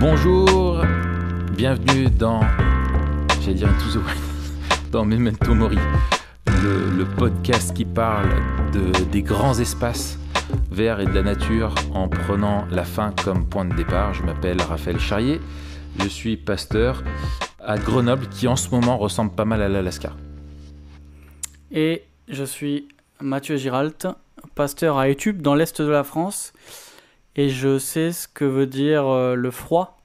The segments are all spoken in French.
Bonjour, bienvenue dans, j'allais dire tout dans Memento Mori, le, podcast qui parle des grands espaces verts et de la nature en prenant la fin comme point de départ. Je m'appelle Raphaël Charrier, je suis pasteur à Grenoble qui en ce moment ressemble pas mal à l'Alaska. Et je suis Mathieu Giralt, pasteur à youtube dans l'est de la France. Et je sais ce que veut dire euh, le froid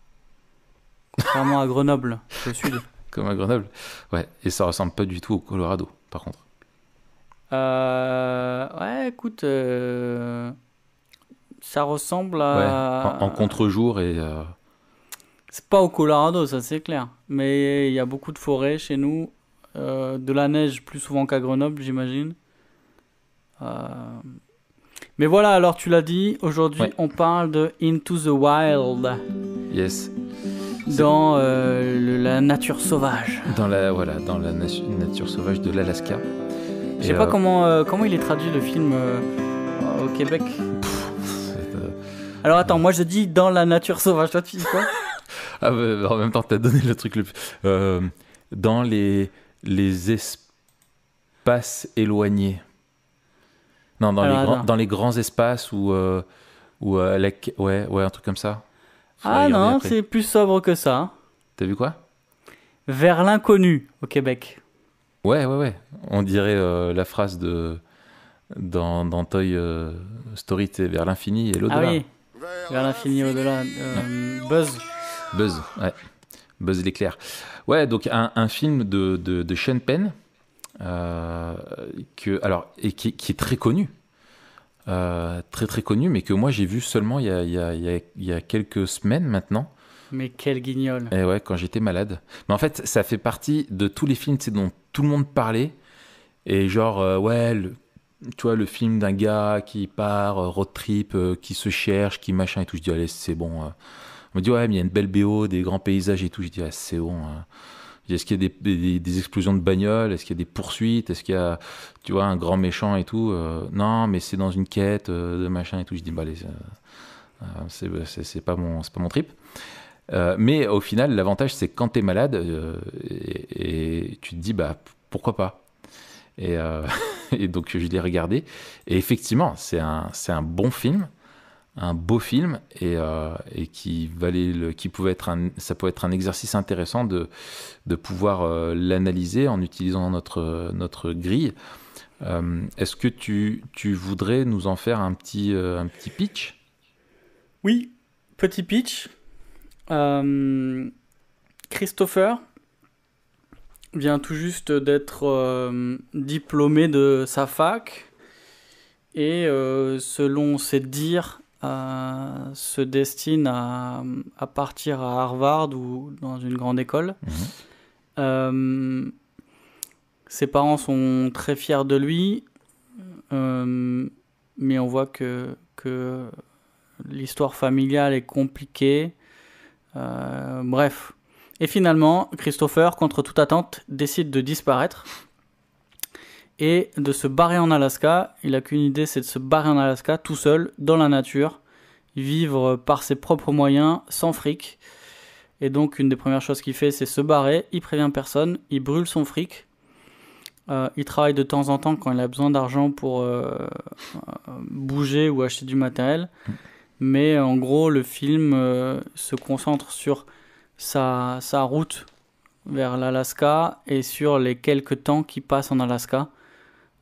Contrairement à Grenoble, au sud. Comme à Grenoble. Ouais, et ça ressemble pas du tout au Colorado, par contre. Euh, ouais, écoute, euh, ça ressemble à. en, contre-jour et. Euh, c'est pas au Colorado, ça c'est clair. Mais il y a beaucoup de forêts chez nous, euh, de la neige plus souvent qu'à Grenoble, j'imagine. Mais voilà, alors tu l'as dit, aujourd'hui on parle de Into the Wild. Yes dans euh, la nature sauvage. Dans la, voilà, dans la nature sauvage de l'Alaska. Je sais pas euh, comment, euh, comment il est traduit le film au Québec. Alors attends, moi je dis dans la nature sauvage, toi tu dis quoi ah, bah, En même temps, t'as donné le truc le plus. dans les, les espaces éloignés. Non, dans, les, grands, espaces où. ouais, ouais, un truc comme ça. Ah non, c'est plus sobre que ça. T'as vu quoi Vers l'inconnu au Québec. Ouais, ouais, ouais. On dirait euh, la phrase de dans, dans Toy euh, Story, vers l'infini et l'au-delà. Ah oui, vers l'infini au-delà. Euh, Buzz. Buzz, ouais. Buzz l'éclair. Ouais, donc un, film de, de, de Sean Penn, que, alors, et qui, est très connu. Euh, très très connu, mais que moi j'ai vu seulement il y, a, quelques semaines maintenant. Mais quel guignol Et ouais, quand j'étais malade. Mais en fait, ça fait partie de tous les films dont tout le monde parlait. Et genre, euh, ouais, le, tu vois, le film d'un gars qui part, euh, road trip, qui se cherche, qui machin et tout. Je dis, allez, c'est bon. On me dit, ouais, mais il y a une belle BO, des grands paysages et tout. Je dis, ah, c'est bon. Est-ce qu'il y a des, explosions de bagnoles Est-ce qu'il y a des poursuites Est-ce qu'il y a, tu vois, un grand méchant et tout euh, Non, mais c'est dans une quête euh, de machin et tout. Je dis, bah, euh, c'est pas, mon, pas mon trip. mais au final, l'avantage, c'est quand tu es malade et, tu te dis, bah, pourquoi pas et, donc, je l'ai regardé. Et effectivement, c'est un, un bon film un beau film et, euh, qui valait qui pouvait être un, ça pouvait être un exercice intéressant de, pouvoir euh, l'analyser en utilisant notre, notre grille. Euh, est-ce que tu, voudrais nous en faire un petit, un petit pitch Oui, petit pitch. Christopher vient tout juste d'être diplômé de sa fac et selon ses dires euh, se destine à, partir à Harvard ou dans une grande école. Mhm. Euh, ses parents sont très fiers de lui, euh, mais on voit que, l'histoire familiale est compliquée. bref. Et finalement, Christopher, contre toute attente, décide de disparaître et de se barrer en Alaska. Il a qu'une idée, c'est de se barrer en Alaska tout seul, dans la nature, vivre par ses propres moyens, sans fric. Et donc une des premières choses qu'il fait, c'est se barrer, il prévient personne, il brûle son fric. Euh, il travaille de temps en temps quand il a besoin d'argent pour euh, euh, bouger ou acheter du matériel. Mais en gros, le film se concentre sur sa, sa route vers l'Alaska et sur les quelques temps qui passent en Alaska.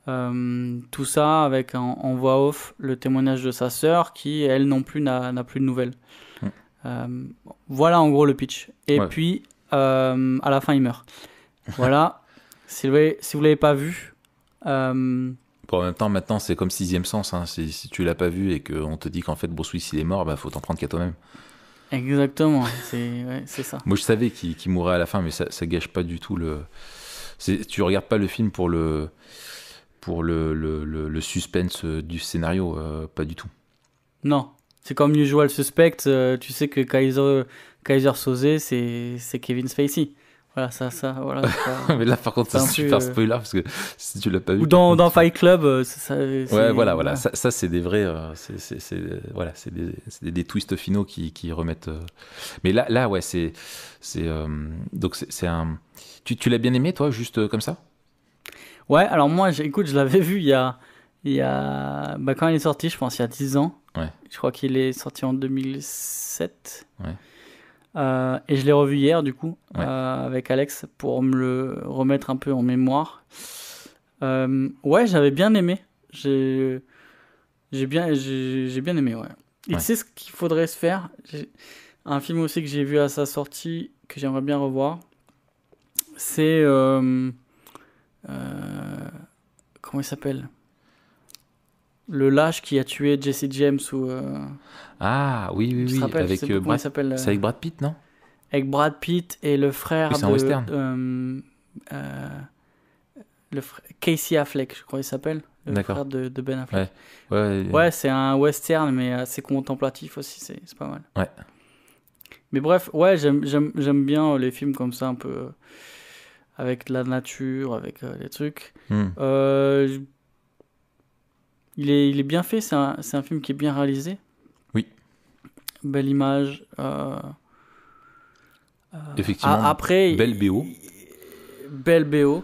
Euh, tout ça avec en, voix off le témoignage de sa sœur qui, elle non plus, n'a plus de nouvelles. Hmm. Euh, voilà en gros le pitch. Et puis, euh, à la fin, il meurt. Voilà. si vous ne l'avez pas vu. Bon, en même temps, maintenant, c'est comme sixième sens. Hein. Si, si, tu l'as pas vu et qu'on te dit qu'en fait, Bruce Willis, il est mort, il bah, faut t'en prendre qu'à toi-même. Exactement, c'est ça. Moi, je savais qu'il mourrait à la fin, mais ça, ça gâche pas du tout le. Tu regardes pas le film pour le pour le, suspense euh, du scénario, euh, pas du tout. Non, c'est comme Usual Suspect, euh, tu sais que Kaiser, Kaiser Soze, c'est Kevin Spacey. Voilà, ça, ça, voilà. Ça, mais là, par contre, c'est un super spoiler parce que si tu l'as pas vu. Ou dans, Fight Club, ça, ouais, voilà, voilà, Ça, c'est des vrais, c'est, voilà, c'est des, twists finaux qui, qui remettent. Mais là, là, ouais, c'est, c'est, donc c'est, un. Tu, tu l'as bien aimé, toi, juste comme ça Ouais, alors moi, écoute, je l'avais vu il y a. Il y a... Bah, quand il est sorti, je pense, il y a 10 ans. Je crois qu'il est sorti en 2007. Euh, et je l'ai revu hier, du coup, euh, avec Alex, pour me le remettre un peu en mémoire. Euh, ouais, j'avais bien aimé. J'ai bien, j'ai bien aimé, ouais. Et tu ce qu'il faudrait se faire Un film aussi que j'ai vu à sa sortie, que j'aimerais bien revoir, c'est comment il s'appelle le lâche qui a tué Jesse James ou euh, ah oui oui oui avec euh, Brad... Euh, c'est avec Brad Pitt non avec Brad Pitt et le frère de western. le Casey Affleck je crois il s'appelle le frère de, Ben Affleck ouais, ouais, ouais c'est un western mais assez contemplatif aussi c'est pas mal ouais mais bref ouais j'aime bien les films comme ça un peu avec la nature, avec euh, les trucs. Hmm. Euh, il, est, bien fait, c'est un, film qui est bien réalisé. Oui. Belle image. Euh, Effectivement. après, belle BO. Belle BO.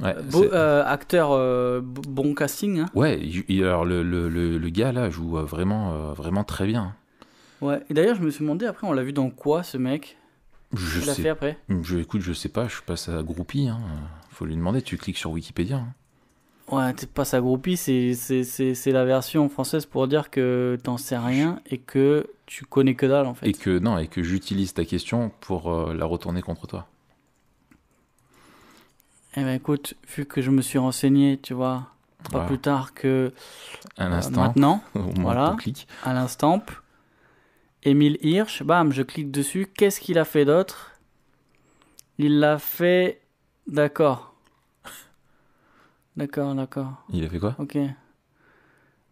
acteur bon casting. Hein. Ouais, alors le, gars là joue vraiment, vraiment très bien. Ouais, et d'ailleurs je me suis demandé après, on l'a vu dans quoi ce mec je tu fait après je, Écoute, je sais pas, je passe à groupie. Hein. Faut lui demander, tu cliques sur Wikipédia. Hein. Ouais, tu passes à groupie, c'est la version française pour dire que t'en sais rien et que tu connais que dalle en fait. Et que non, et que j'utilise ta question pour euh, la retourner contre toi. Eh ben écoute, vu que je me suis renseigné, tu vois, pas plus tard que Un euh, instant. maintenant, voilà, clic. à l'instant, Emile Hirsch, bam, je clique dessus. Qu'est-ce qu'il a fait d'autre Il l'a fait. D'accord. D'accord, d'accord. Il a fait quoi Ok.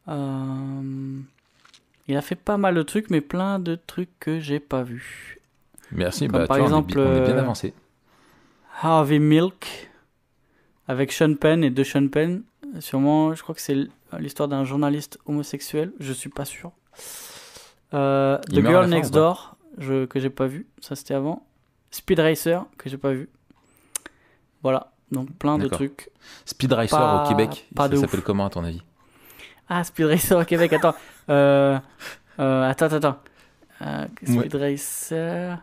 Euh, il a fait pas mal de trucs, mais plein de trucs que j'ai pas vus. Merci, bah, par exemple, bien euh, avancé. Harvey Milk avec Sean Penn et de Sean Penn. Sûrement, je crois que c'est l'histoire d'un journaliste homosexuel. Je suis pas sûr. Euh, The Girl Next Door, que j'ai pas vu, ça c'était avant. Speed Racer, que j'ai pas vu. Voilà, donc plein de trucs. Speed Racer au Québec, pas ça s'appelle comment à ton avis Ah, Speed Racer au Québec, attends. Euh, euh, attends, attends, attends. Speed Racer.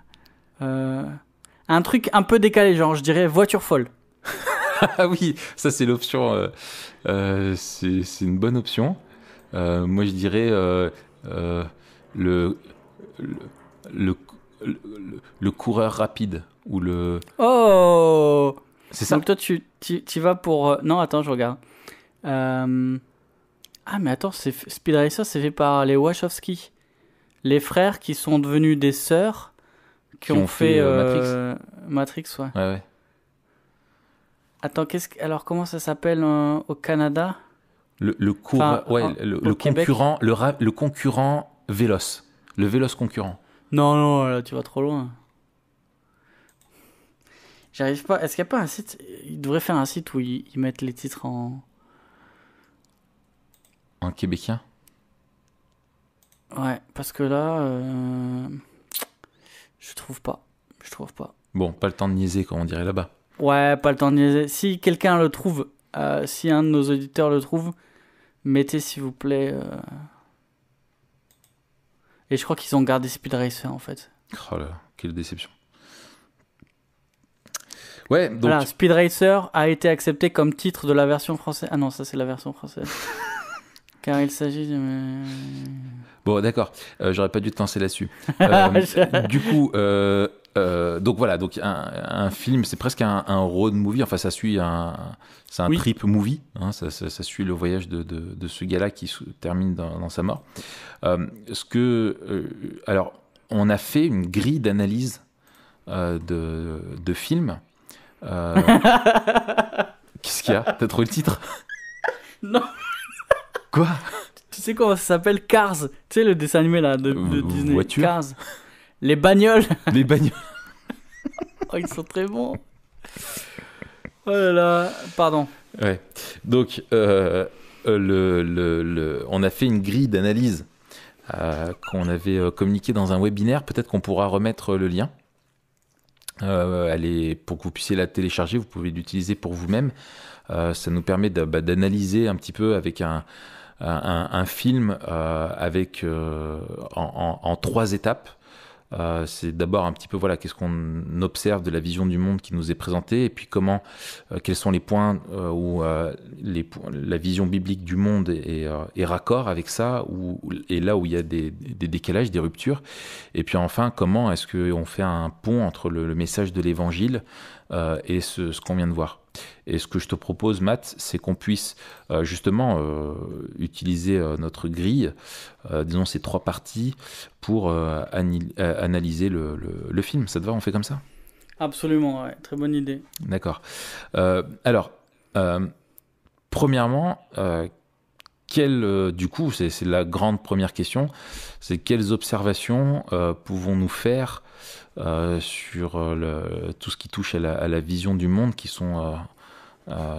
un truc un peu décalé, genre je dirais voiture folle. ah oui, ça c'est l'option. c'est une bonne option. moi je dirais le, le, le, coureur rapide ou le. Oh C'est ça. Donc toi, tu, tu, vas pour. Euh, non, attends, je regarde. Euh, ah, mais attends, c'est... Speed Racer, c'est fait par les Wachowski. Les frères qui sont devenus des sœurs qui, ont, fait, euh, Matrix. Matrix, ouais. ouais, ouais. Attends, qu'est-ce alors comment ça s'appelle au Canada le, le, ouais, le, concurrent, le, le concurrent Vélos. le Véloce concurrent. Non, non, là, tu vas trop loin. J'arrive pas. Est-ce qu'il n'y a pas un site Il devrait faire un site où ils, mettent les titres en. En québécois Ouais, parce que là. Euh, je trouve pas. Je trouve pas. Bon, pas le temps de niaiser, comme on dirait là-bas. Ouais, pas le temps de niaiser. Si quelqu'un le trouve, euh, si un de nos auditeurs le trouve, mettez s'il vous plaît. Euh, et je crois qu'ils ont gardé Speed Racer en fait. Oh là, quelle déception. Ouais, donc... Voilà, Speed Racer a été accepté comme titre de la version française. Ah non, ça c'est la version française. Car il s'agit de... Bon, d'accord, euh, j'aurais pas dû te lancer là-dessus. Euh, du coup, euh, euh, donc voilà, donc un, film, c'est presque un, road movie. Enfin, ça suit un, c'est un trip movie. Hein. ça, suit le voyage de, ce gars-là qui termine dans, sa mort. Euh, ce que, euh, alors, on a fait une grille d'analyse de, films. Qu'est-ce qu'il y a T'as trouvé le titre Non. Quoi Tu sais comment ça s'appelle Cars Tu sais le dessin animé là de, Disney. Cars. Les bagnoles Les bagnoles oh, Ils sont très bons Oh là là Pardon. Donc, euh, euh, on a fait une grille d'analyse euh, qu'on avait communiquée dans un webinaire. Peut-être qu'on pourra remettre le lien. pour que vous puissiez la télécharger, vous pouvez l'utiliser pour vous-même. ça nous permet bah, d'analyser un petit peu avec un, film avec, en, trois étapes euh, c'est d'abord un petit peu voilà qu'est-ce qu'on observe de la vision du monde qui nous est présentée et puis comment euh, quels sont les points euh, où les, la vision biblique du monde est, raccord avec ça ou et là où il y a des, décalages des ruptures et puis enfin comment est-ce qu'on fait un pont entre le message de l'évangile euh, et ce, qu'on vient de voir. Et ce que je te propose, Matt, c'est qu'on puisse euh, justement euh, utiliser notre grille, disons ces trois parties, pour analyser le, film. Ça te va On fait comme ça Absolument, ouais. très bonne idée. D'accord. alors, premièrement, euh, du coup, c'est la grande première question, c'est quelles observations euh, pouvons-nous faire euh, sur le, tout ce qui touche à la, vision du monde qui sont...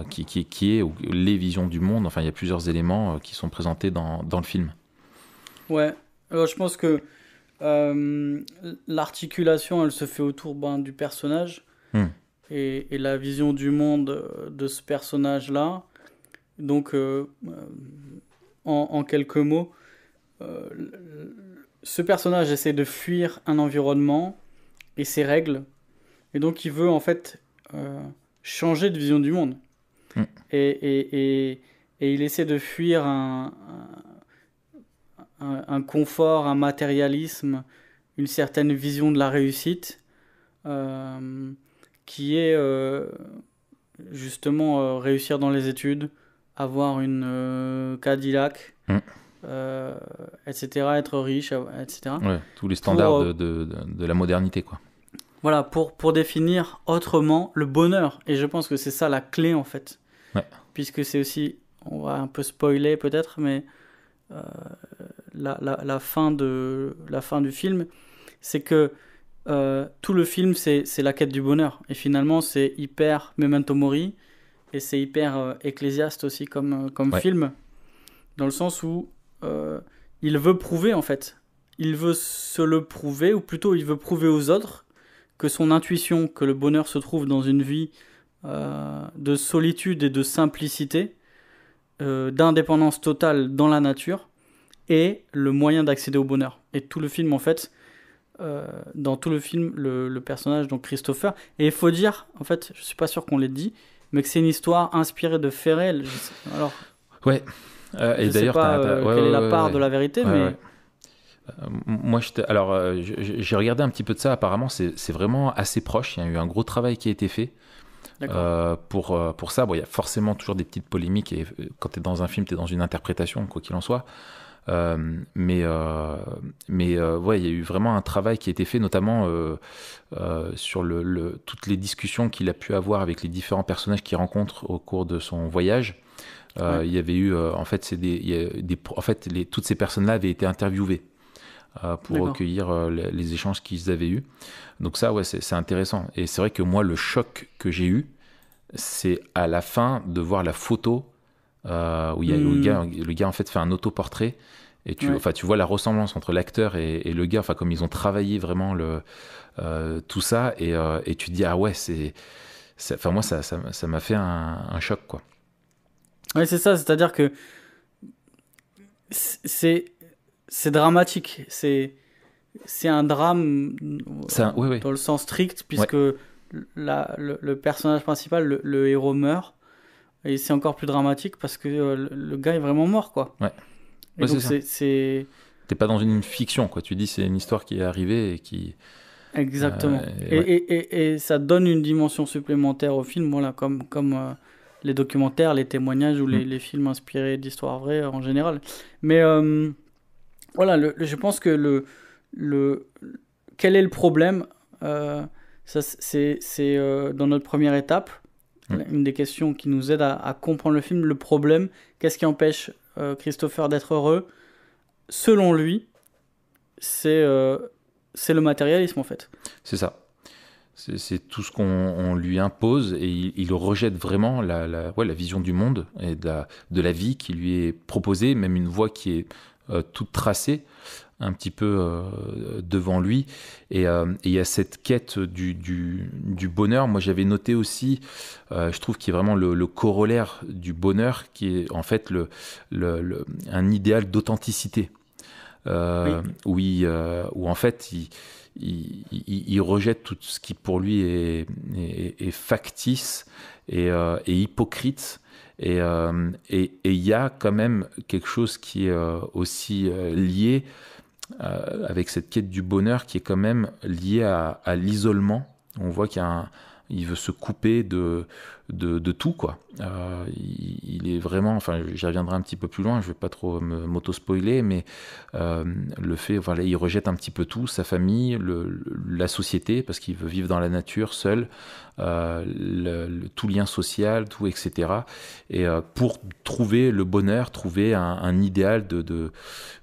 Qui, qui, qui, est ou, les visions du monde, enfin il y a plusieurs éléments qui sont présentés dans, dans, le film. Ouais, alors je pense que l'articulation elle se fait autour ben, du personnage hmm. et, la vision du monde de ce personnage là. Donc, en, quelques mots, euh, ce personnage essaie de fuir un environnement et ses règles, et donc il veut en fait euh, changer de vision du monde. Mm. Et, il essaie de fuir un, confort, un matérialisme, une certaine vision de la réussite euh, qui est justement réussir dans les études, avoir une euh, Cadillac, mm. euh, etc., être riche, etc. Ouais, tous les standards de, de, de, la modernité, quoi. Voilà, pour, pour définir autrement le bonheur. Et je pense que c'est ça la clé, en fait. Puisque c'est aussi, on va un peu spoiler peut-être, mais euh, la, la, fin de, la fin du film, c'est que tout le film, c'est la quête du bonheur. Et finalement, c'est hyper memento mori et c'est hyper euh, ecclésiaste aussi comme, euh, comme film, dans le sens où euh, il veut prouver en fait, il veut se le prouver, ou plutôt il veut prouver aux autres que son intuition, que le bonheur se trouve dans une vie de solitude et de simplicité, d'indépendance totale dans la nature, est le moyen d'accéder au bonheur. Et tout le film en fait, dans tout le film le, le, personnage donc Christopher et il faut dire en fait je suis pas sûr qu'on l'ait dit mais que c'est une histoire inspirée de Ferrel. Alors, ouais. Euh, et d'ailleurs, euh, quelle est la part de la vérité, mais euh, moi, alors euh, j'ai regardé un petit peu de ça. Apparemment, c'est vraiment assez proche. Il y a eu un gros travail qui a été fait. pour, pour ça, bon, il y a forcément toujours des petites polémiques. Et quand tu es dans un film, tu es dans une interprétation, quoi qu'il en soit. Euh, mais euh, mais euh, ouais, il y a eu vraiment un travail qui a été fait, notamment sur le, toutes les discussions qu'il a pu avoir avec les différents personnages qu'il rencontre au cours de son voyage. Il y avait eu, en fait, c'est des, en fait, les, toutes ces personnes-là avaient été interviewées pour recueillir les, échanges qu'ils avaient eus. Donc ça, ouais, c'est intéressant. Et c'est vrai que moi, le choc que j'ai eu, c'est à la fin de voir la photo euh, où, y a, le, hmm. gars, le, gars, en fait fait un autoportrait. Et tu, tu vois la ressemblance entre l'acteur et, le gars, comme ils ont travaillé vraiment le, euh, tout ça, euh, et, tu te dis, ah ouais, c'est. Enfin, moi, ça m'a ça, fait un, choc, quoi. Ouais, c'est ça, c'est-à-dire que. C'est. dramatique. C'est. C'est un drame. Dans le sens strict, puisque le, personnage principal, le héros meurt et c'est encore plus dramatique parce que euh, le gars est vraiment mort, quoi. Ouais. donc, c'est T'es pas dans une fiction, quoi. Tu dis c'est une histoire qui est arrivée et qui. Exactement. Euh, et, et, et, ça donne une dimension supplémentaire au film, voilà, comme, comme euh, les documentaires, les témoignages ou les, mm. films inspirés d'histoires vraies en général. Mais voilà, je pense que le, le. Quel est le problème C'est dans notre première étape une des questions qui nous aide à, comprendre le film, le problème, qu'est-ce qui empêche euh, Christopher d'être heureux Selon lui, euh, c'est le matérialisme en fait. C'est ça. C'est tout ce qu'on lui impose et il, rejette vraiment la, la, vision du monde et de la, vie qui lui est proposée, même une voie qui est euh, toute tracée un petit peu euh, devant lui. Euh, et, il y a cette quête du, bonheur. Moi, j'avais noté aussi, euh, je trouve qu'il est vraiment le, corollaire du bonheur, qui est en fait le, un idéal d'authenticité. Oui. Où, en fait, il, rejette tout ce qui pour lui est, factice et, hypocrite. Et il y a quand même quelque chose qui est aussi lié euh, avec cette quête du bonheur qui est quand même liée à l'isolement. On voit qu'il veut se couper de, de, tout quoi. Euh, il, est vraiment, enfin, j'y reviendrai un petit peu plus loin. Je vais pas trop m'auto spoiler, mais euh, le fait, voilà il rejette un petit peu tout, sa famille, le, la société, parce qu'il veut vivre dans la nature seul, euh, le, tout lien social, tout etc. Et pour trouver le bonheur, trouver un, idéal de, de,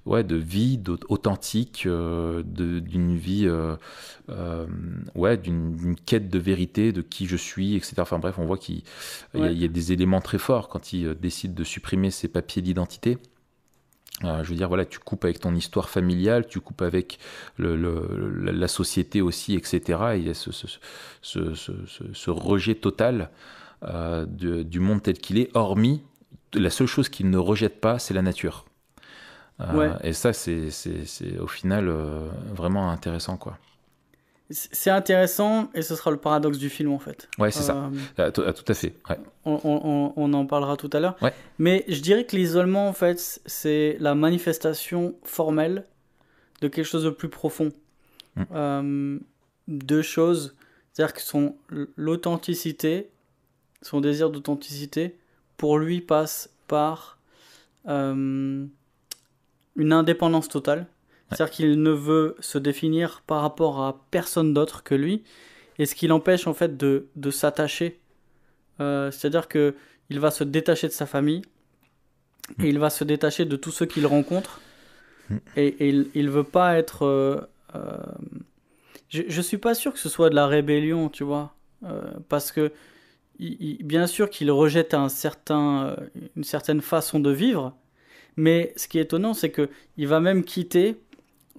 ouais, de vie authentique, d'une vie, ouais, d'une quête de vérité, de qui je suis, etc. Enfin bref, on voit qu'il il, y, a, des éléments très forts quand il euh, décide de supprimer ses papiers d'identité. Euh, je veux dire, voilà, tu coupes avec ton histoire familiale, tu coupes avec la société aussi, etc. Il y a ce, rejet total euh, du monde tel qu'il est, hormis la seule chose qu'il ne rejette pas, c'est la nature. Et ça, c'est au final vraiment intéressant, quoi. C'est intéressant et ce sera le paradoxe du film en fait. Ouais, c'est ça. Euh, euh, euh, tout, à fait. On, en parlera tout à l'heure. Mais je dirais que l'isolement en fait, c'est la manifestation formelle de quelque chose de plus profond. Mm. deux choses, c'est-à-dire que son l'authenticité, son désir d'authenticité, pour lui passe par une indépendance totale. C'est-à-dire qu'il ne veut se définir par rapport à personne d'autre que lui, et ce qui l'empêche en fait de, de s'attacher. Euh, c'est-à-dire que il va se détacher de sa famille, et il va se détacher de tous ceux qu'il rencontre, et, il ne veut pas être... Euh, euh, je, ne suis pas sûr que ce soit de la rébellion, tu vois, parce que bien sûr qu'il rejette un certain, une certaine façon de vivre, mais ce qui est étonnant, c'est que il va même quitter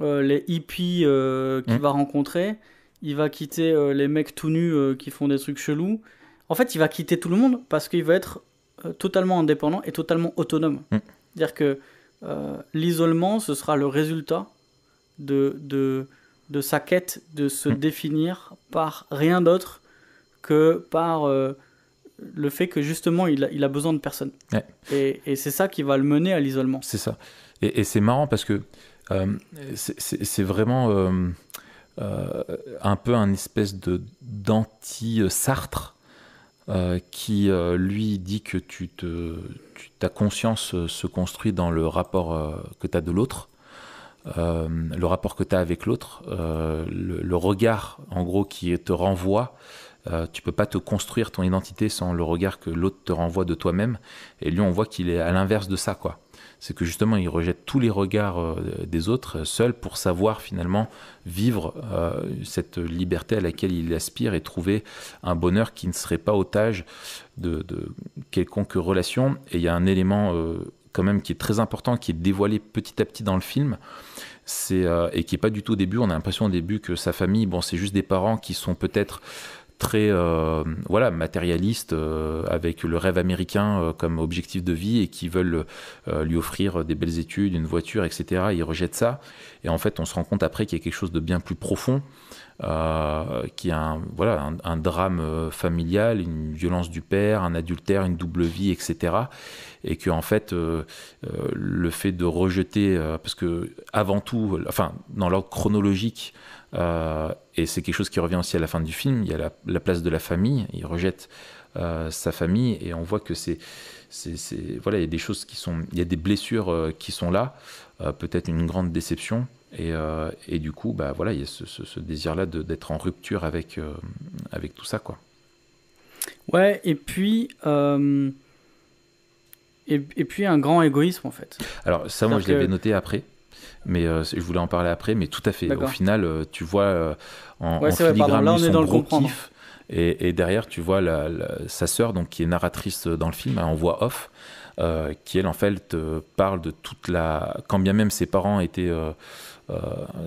euh, les hippies euh, qu'il mm. va rencontrer, il va quitter euh, les mecs tout nus qui font des trucs chelous. En fait, il va quitter tout le monde parce qu'il va être totalement indépendant et totalement autonome. Mm. C'est-à-dire que l'isolement, ce sera le résultat de, de, sa quête de se mm. définir par rien d'autre que par le fait que justement il a, besoin de personne. Et, c'est ça qui va le mener à l'isolement. C'est ça. et c'est marrant parce que euh, c'est vraiment euh, euh, un peu un espèce de d'anti-Sartre. qui lui dit que tu te, ta conscience se construit dans le rapport que tu as de l'autre, le rapport que tu as avec l'autre, le, le, regard en gros qui te renvoie. tu peux pas te construire ton identité sans le regard que l'autre te renvoie de toi-même. Et lui, on voit qu'il est à l'inverse de ça, quoi c'est que justement il rejette tous les regards euh, des autres euh, seul pour savoir finalement vivre euh, cette liberté à laquelle il aspire et trouver un bonheur qui ne serait pas otage de, de quelconque relation. Et il y a un élément quand même qui est très important, qui est dévoilé petit à petit dans le film, c'est et qui n'est pas du tout au début. On a l'impression au début que sa famille, bon, c'est juste des parents qui sont peut-être très euh, voilà matérialiste euh, avec le rêve américain euh, comme objectif de vie et qui veulent lui offrir des belles études, une voiture, etc. Il ils rejettent ça et en fait on se rend compte après qu'il y a quelque chose de bien plus profond qui a un, voilà un, drame familial, une violence du père, un adultère, une double vie, etc. Et que en fait le fait de rejeter parce que avant tout enfin dans l'ordre chronologique euh, et c'est quelque chose qui revient aussi à la fin du film. Il y a la, place de la famille. Il rejette euh, sa famille et on voit que c'est voilà, il y a des choses qui sont, il y a des blessures euh, qui sont là, peut-être une grande déception. Et, et, du coup, bah, voilà, il y a ce, désir-là d'être en rupture avec, avec tout ça. Quoi. Ouais, et puis, et, et, puis un grand égoïsme en fait. Alors, ça, moi, je l'avais noté après mais euh, je voulais en parler après, mais tout à fait. Au final, euh, tu vois euh, en, ouais, en filigrane on est dans le gros kiff, et, derrière, tu vois sa sœur, donc qui est narratrice dans le film, hein, en voix off, qui elle en fait parle de toute la. Quand bien même ses parents étaient,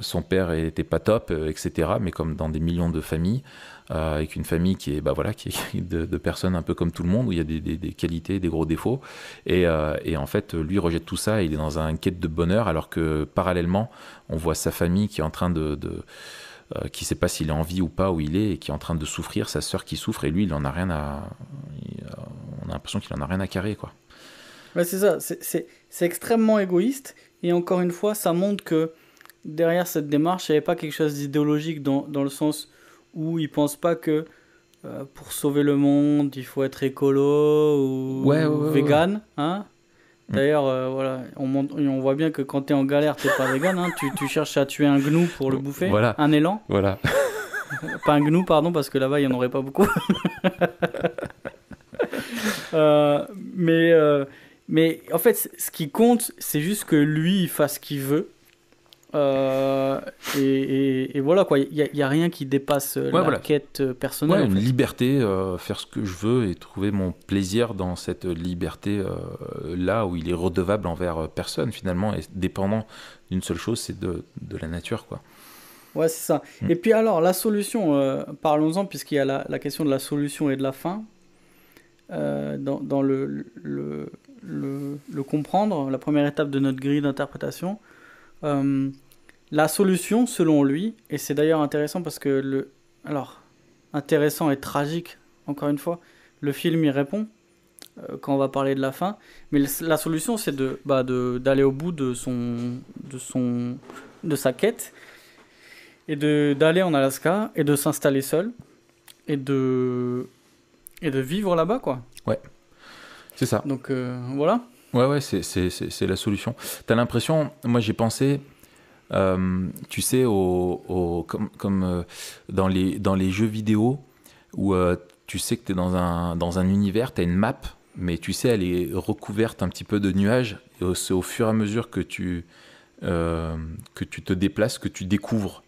son père était pas top, etc. Mais comme dans des millions de familles, euh, avec une famille qui est, bah voilà, qui de, personnes un peu comme tout le monde, où il y a des, qualités, des gros défauts. Euh, et, en fait, lui rejette tout ça, il est dans une quête de bonheur, alors que parallèlement, on voit sa famille qui est en train de... Euh, qui ne sait pas s'il a envie ou pas où il est et qui est en train de souffrir, sa sœur qui souffre et lui il en a rien à, on a l'impression qu'il en a rien à carrer quoi. c'est ça, c'est extrêmement égoïste et encore une fois ça montre que derrière cette démarche, il n'y avait pas quelque chose d'idéologique dans, dans, le sens où ils pensent pas que euh, pour sauver le monde, il faut être écolo ou ouais, vegan. Hein mm. D'ailleurs, euh, voilà, on, on, voit bien que quand tu es en galère, n'es pas vegan. Hein tu, tu, cherches à tuer un gnou pour le bouffer, voilà. un élan. Voilà. pas un gnou, pardon, parce que là-bas, il n'y en aurait pas beaucoup. Euh, mais, mais en fait, ce qui compte, c'est juste que lui, il fasse ce qu'il veut euh, et, voilà quoi, il n'y a, rien qui dépasse euh, la quête euh, personnelle. une liberté, faire ce que je veux et trouver mon plaisir dans cette liberté là où il est redevable envers personne finalement et dépendant d'une seule chose, c'est de, la nature quoi. Ouais, c'est ça. Mm. Et puis alors, la solution, parlons-en, puisqu'il y a la, question de la solution et de la fin. dans, le, le, comprendre, la première étape de notre grille d'interprétation, euh, la solution, selon lui, et c'est d'ailleurs intéressant parce que le. Alors, intéressant et tragique, encore une fois, le film y répond euh, quand on va parler de la fin. Mais la solution, c'est bah, de, d'aller au bout de, son, de, son, de sa quête et d'aller en Alaska et de s'installer seul et de, et de vivre là-bas, quoi. Ouais, c'est ça. Donc euh, voilà. Ouais, ouais, c'est, la solution. T'as l'impression, moi j'ai pensé, euh, tu sais, comme, euh, dans, les, jeux vidéo, où euh, tu sais que tu es dans un, univers, tu as une map, mais tu sais, elle est recouverte un petit peu de nuages. c'est au fur et à mesure que tu, que tu te déplaces que tu découvres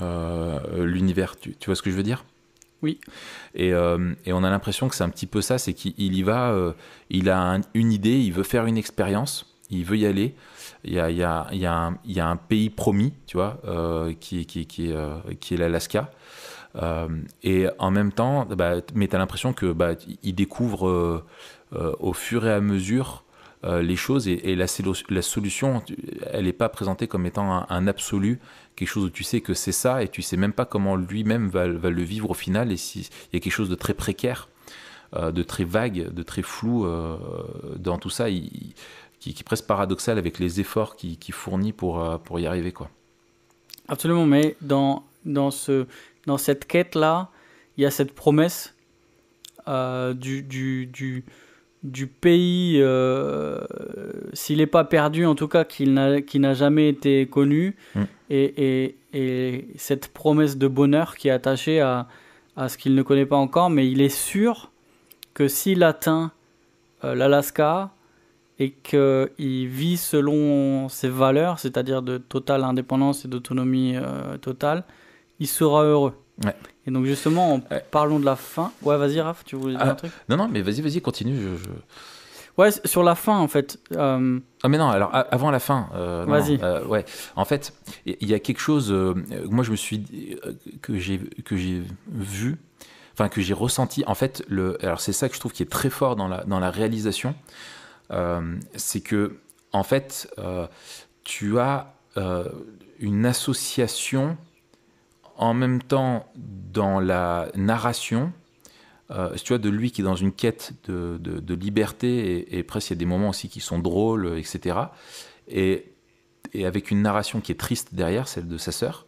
l'univers. Tu, vois ce que je veux dire oui. Et, on a l'impression que c'est un petit peu ça, c'est qu'il y va, il a une idée, il veut faire une expérience, il veut y aller il y a, y, a, y a, un pays promis, tu vois, euh, qui, qui, qui, euh, est l'Alaska. Euh, et en même temps, bah, mais tu as l'impression que bah, il découvre au fur et à mesure les choses et, la, la, solution, elle n'est pas présentée comme étant un, absolu, quelque chose où tu sais que c'est ça et tu sais même pas comment lui-même va, le vivre au final et s'il y a quelque chose de très précaire, de très vague, de très flou dans tout ça. Il, qui, qui presque paradoxal avec les efforts qu'il qui fournit pour, euh, pour y arriver. Quoi. Absolument, mais dans, dans, ce, dans cette quête-là, il y a cette promesse euh, du, du, du, pays, euh, s'il n'est pas perdu, en tout cas, qu'il n'a, qui n'a jamais été connu, mm. et, et, cette promesse de bonheur qui est attachée à, à ce qu'il ne connaît pas encore, mais il est sûr que s'il atteint l'Alaska, et qu'il vit selon ses valeurs, c'est-à-dire de totale indépendance et d'autonomie euh, totale, il sera heureux. Et donc justement, en parlant parlons de la fin. Ouais, vas-y Raph, tu voulais dire un ah, truc Non, non, mais vas-y, vas-y, continue. Ouais, sur la fin en fait. Euh, ah mais non, alors avant la fin. Euh, vas-y. ouais. En fait, il y a quelque chose. moi, je me suis que j'ai que j'ai vu, enfin que j'ai ressenti. En fait, le. Alors c'est ça que je trouve qui est très fort dans la dans la réalisation. Euh, c'est que, en fait, euh, tu as euh, une association en même temps dans la narration, tu vois, de lui qui est dans une quête de, liberté, et, après il y a des moments aussi qui sont drôles, etc. Et, avec une narration qui est triste derrière, celle de sa sœur.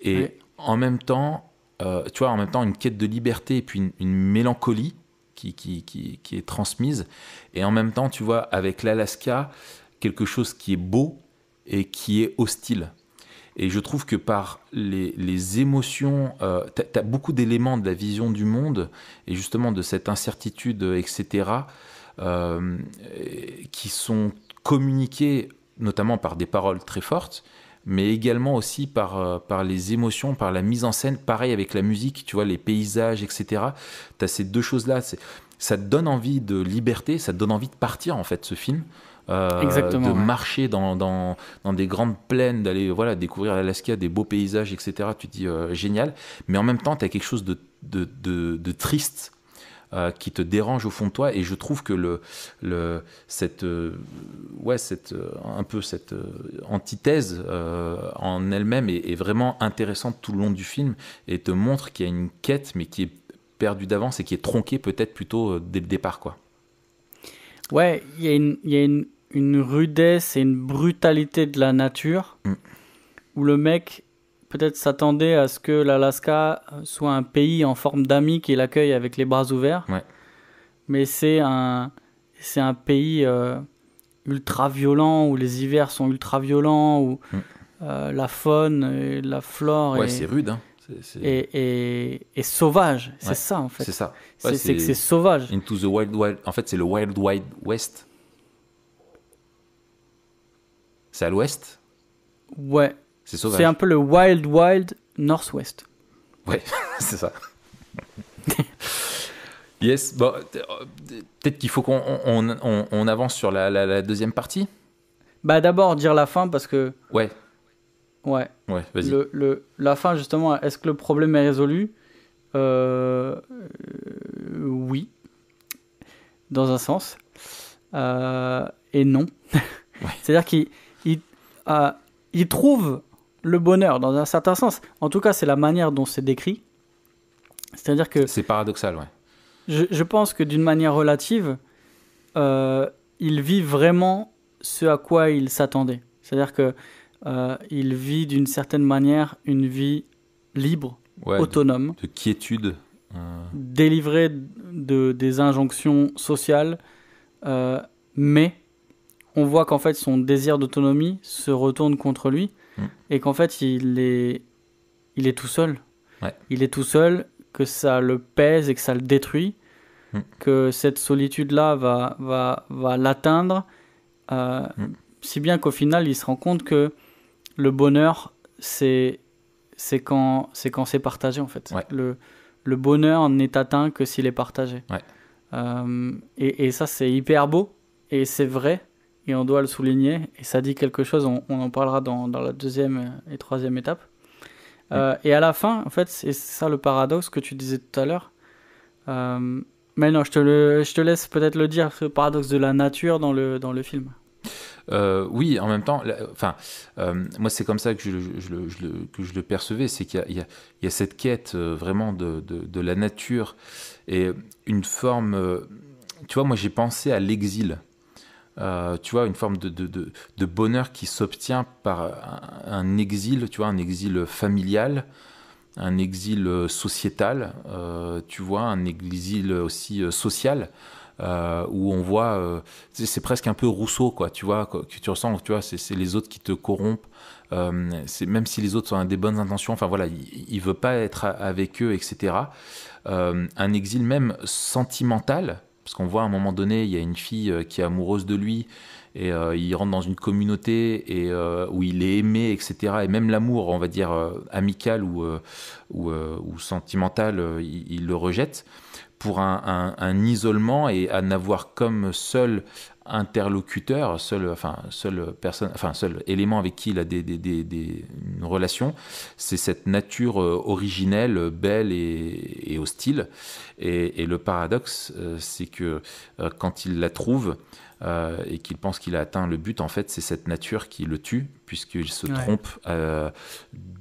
Et en même temps, tu vois, en même temps, une quête de liberté et puis une mélancolie qui, est transmise. Et en même temps, tu vois, avec l'Alaska, quelque chose qui est beau et qui est hostile. Et je trouve que par les, émotions, euh, tu as, beaucoup d'éléments de la vision du monde et justement de cette incertitude, etc., euh, qui sont communiqués notamment par des paroles très fortes mais également aussi par, euh, par les émotions, par la mise en scène. Pareil avec la musique, tu vois, les paysages, etc. Tu as ces deux choses-là. Ça te donne envie de liberté, ça te donne envie de partir, en fait, ce film. Euh, Exactement, de marcher dans, des grandes plaines, d'aller voilà, découvrir l'Alaska, des beaux paysages, etc. Tu te dis euh, génial, mais en même temps, tu as quelque chose de, de, de triste euh, qui te dérange au fond de toi. Et je trouve que le, le cette, euh, ouais, cette, euh, un peu cette antithèse en elle-même est, vraiment intéressante tout le long du film et te montre qu'il y a une quête, mais qui est perdue d'avance et qui est tronquée peut-être plutôt dès le départ, quoi. Ouais, il y a une, y a une, une rudesse et une brutalité de la nature. Mm. Où le mec, peut-être s'attendait à ce que l'Alaska soit un pays en forme d'ami qui l'accueille avec les bras ouverts. Mais c'est un, c'est un pays euh, ultra violent où les hivers sont ultra violents, où mm. euh, la faune et la flore. Ouais, c'est rude. Hein. Et, sauvage, c'est ça en fait. C'est ça. c'est que c'est sauvage. Into the wild, En fait, c'est le Wild Wild West. C'est à l'ouest Ouais. C'est C'est un peu le Wild Wild Northwest. Ouais, c'est ça. yes, bon, peut-être qu'il faut qu'on avance sur la, deuxième partie. Bah d'abord dire la fin parce que. Ouais. Ouais. Ouais, vas-y. Le, la fin justement, est-ce que le problème est résolu euh, euh, Oui, dans un sens. Euh, et non. Ouais. C'est-à-dire qu'il il trouve le bonheur dans un certain sens. En tout cas, c'est la manière dont c'est décrit. C'est-à-dire que. C'est paradoxal, ouais. Je, pense que d'une manière relative, euh, il vit vraiment ce à quoi il s'attendait. C'est-à-dire que euh, il vit d'une certaine manière une vie libre, autonome, de, quiétude, euh. délivré de, des injonctions sociales, mais on voit qu'en fait son désir d'autonomie se retourne contre lui Mm. et qu'en fait il est, il est tout seul. Il est tout seul, que ça le pèse et que ça le détruit, mm. que cette solitude-là va, va, va l'atteindre, euh, mm. si bien qu'au final il se rend compte que le bonheur, c'est c'est quand c'est quand c'est partagé en fait. Le, le bonheur n'est atteint que s'il est partagé. Euh, et, et, ça c'est hyper beau et c'est vrai et on doit le souligner. Et ça dit quelque chose, on, en parlera dans, la deuxième et troisième étape. Euh, et à la fin, en fait, c'est ça le paradoxe que tu disais tout à l'heure. Euh, mais non, je te, te laisse peut-être le dire, ce paradoxe de la nature dans le, dans le film. Euh, oui, en même temps, enfin, moi c'est comme ça que je, le percevais, c'est qu'il y, a cette quête vraiment de, de, la nature et une forme. tu vois, moi j'ai pensé à l'exil. Euh, tu vois, une forme de, de, bonheur qui s'obtient par un, exil, tu vois, un exil familial, un exil euh, sociétal, euh, tu vois, un exil aussi social. où on voit, c'est presque un peu Rousseau, quoi, tu vois, que tu ressens, tu vois, c'est les autres qui te corrompent, c'est même si les autres ont des bonnes intentions, enfin voilà, il, ne veut pas être avec eux, etc. un exil même sentimental, parce qu'on voit à un moment donné, il y a une fille euh, qui est amoureuse de lui et euh, il rentre dans une communauté et euh, où il est aimé, etc. Et même l'amour, on va dire amical ou, ou, sentimental, il, le rejette pour un, un isolement et à n'avoir comme seul interlocuteur, seul, enfin, personne, enfin, seul élément avec qui il a des, relations c'est cette nature euh, originelle, belle et, hostile. Et, et, le paradoxe, euh, c'est que euh, quand il la trouve, euh, et qu'il pense qu'il a atteint le but, en fait, c'est cette nature qui le tue, puisqu'il se trompe euh,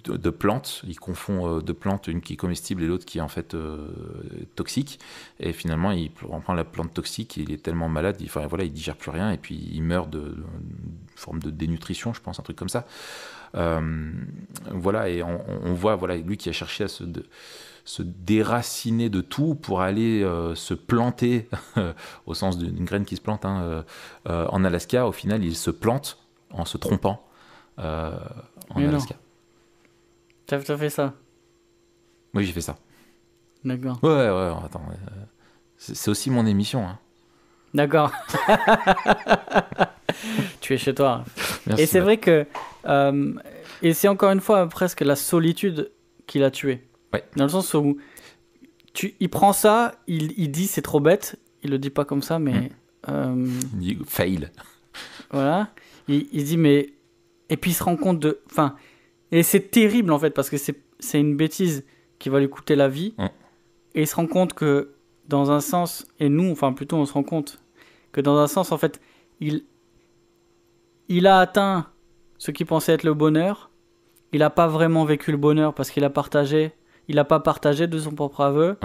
de, plantes. Il confond euh, deux plantes, une qui est comestible et l'autre qui est en fait toxique. Et finalement, il prend la plante toxique, il est tellement malade, il, enfin, voilà, il digère plus rien, et puis il meurt de, forme de dénutrition, je pense, un truc comme ça. voilà, et on, voit, voilà, lui qui a cherché à se se déraciner de tout pour aller euh, se planter, au sens d'une graine qui se plante, hein, euh, euh, en Alaska, au final, il se plante en se trompant en Alaska. Alaska. as fait ça Oui, j'ai fait ça. D'accord. Ouais, ouais, attends. C'est aussi mon émission. Hein. D'accord. tu es chez toi. et c'est vrai que, et c'est encore une fois presque la solitude qui l'a tué. Ouais. Dans le sens où tu, il prend ça, il, il dit c'est trop bête, il le dit pas comme ça, mais. Mm. Euh, il dit fail. Voilà. Il, il dit mais. Et puis il se rend compte de. Enfin. Et c'est terrible en fait, parce que c'est une bêtise qui va lui coûter la vie. Mm. Et il se rend compte que, dans un sens, et nous, enfin plutôt, on se rend compte que, dans un sens, en fait, il, il a atteint ce qui pensait être le bonheur. Il n'a pas vraiment vécu le bonheur parce qu'il a partagé il n'a pas partagé de son propre aveu.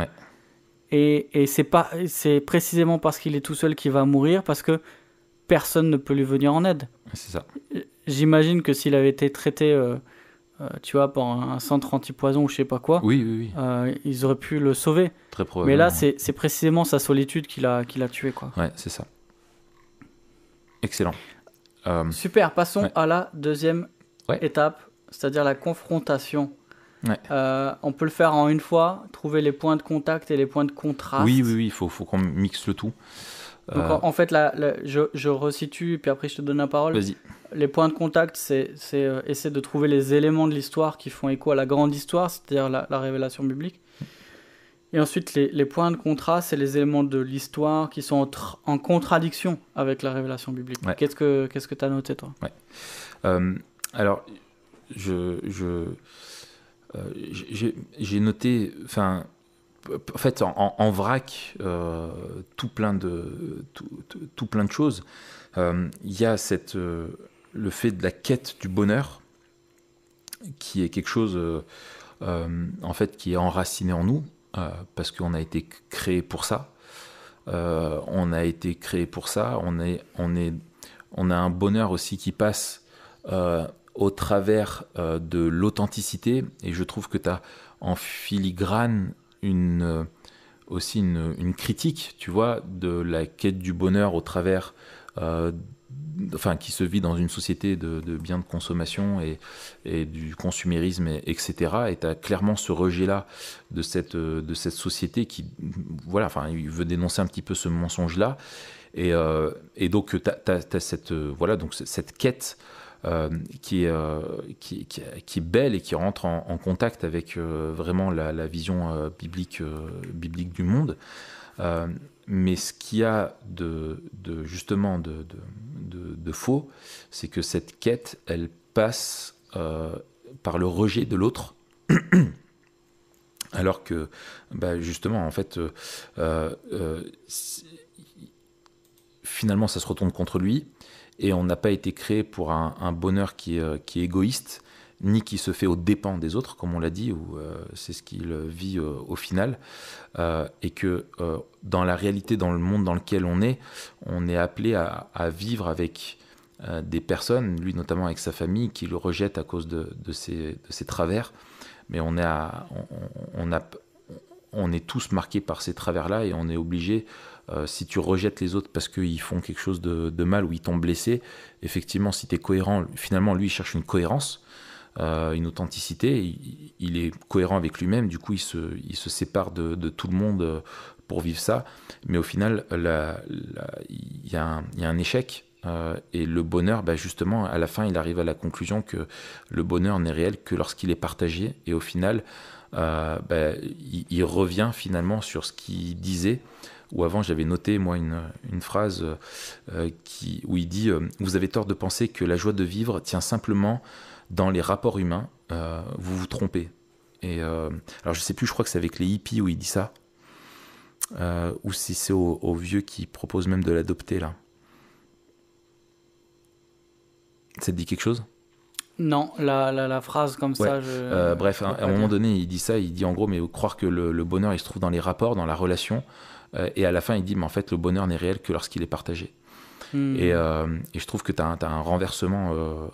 Et, et c'est pas, c'est précisément parce qu'il est tout seul qu'il va mourir, parce que personne ne peut lui venir en aide. C'est ça. J'imagine que s'il avait été traité, euh, euh, tu vois, par un centre anti-poison ou je sais pas quoi, oui, oui, oui. Euh, ils auraient pu le sauver. Très probablement. Mais là, c'est précisément sa solitude qui l'a tué, quoi. Ouais, c'est ça. Excellent. Super, passons à la deuxième étape, c'est-à-dire la confrontation. Euh, on peut le faire en une fois, trouver les points de contact et les points de contraste. Oui, oui, il faut, qu'on mixe le tout. Euh, en fait, je, resitue, puis après je te donne la parole. Les points de contact, c'est euh, essayer de trouver les éléments de l'histoire qui font écho à la grande histoire, c'est-à-dire la, révélation biblique. Et ensuite, les, points de contraste, c'est les éléments de l'histoire qui sont en, contradiction avec la révélation biblique. Qu'est-ce que tu as noté, toi Alors, je euh, j'ai noté, enfin, en fait, en, vrac, euh, tout, plein de, tout, plein de choses. Euh, il y a cette, le fait de la quête du bonheur, qui est quelque chose, en fait, qui est enraciné en nous, parce qu'on a été créé pour ça. on a été créé pour ça. On, est, on, est, on a un bonheur aussi qui passe au travers euh, de l'authenticité. Et je trouve que tu as en filigrane une, euh, aussi une, critique, tu vois, de la quête du bonheur au travers. Euh, enfin, qui se vit dans une société de, biens de consommation et, du consumérisme, et, etc. Et tu as clairement ce rejet-là de cette, de cette société qui, voilà, enfin, il veut dénoncer un petit peu ce mensonge-là. Et, donc, tu as, as, cette, voilà, donc cette quête euh, qui, est, euh, qui, est belle et qui rentre en, contact avec euh, vraiment la, vision biblique, biblique du monde. mais ce qu'il y a de, justement de, de, faux, c'est que cette quête, elle passe par le rejet de l'autre. Alors que, bah, justement, en fait, finalement, ça se retourne contre lui et on n'a pas été créé pour un, bonheur euh, qui, est égoïste, ni qui se fait aux dépens des autres, comme on l'a dit, ou euh, c'est ce qu'il vit euh, au final, et que dans la réalité, dans le monde dans lequel on est, on est appelé à, vivre avec des personnes, lui notamment avec sa famille, qui le rejette à cause de, ses, travers, mais on, est à, on, on on est tous marqués par ces travers-là et on est obligé, euh, si tu rejettes les autres parce qu'ils font quelque chose de, mal ou ils t'ont blessé, effectivement, si tu es cohérent, finalement, lui, il cherche une cohérence, euh, une authenticité, il, est cohérent avec lui-même, du coup, il se, sépare de, tout le monde euh, pour vivre ça, mais au final, il y, a un échec. et le bonheur, bah, justement, à la fin, il arrive à la conclusion que le bonheur n'est réel que lorsqu'il est partagé. Et au final, euh, ben, il, revient finalement sur ce qu'il disait. Ou avant, j'avais noté moi une, phrase euh, euh, qui, où il dit Vous avez tort de penser que la joie de vivre tient simplement dans les rapports humains. vous vous trompez. Et alors, je sais plus, je crois que c'est avec les hippies où il dit ça, ou si c'est aux au vieux qui proposent même de l'adopter là. Ça te dit quelque chose non, la, la, phrase comme ça. Euh, bref, à, un moment donné, il dit ça, il dit en gros, mais croire que le, bonheur, il se trouve dans les rapports, dans la relation. Euh, et à la fin, il dit, mais en fait, le bonheur n'est réel que lorsqu'il est partagé. Hmm. Euh, et, je trouve que tu as, un renversement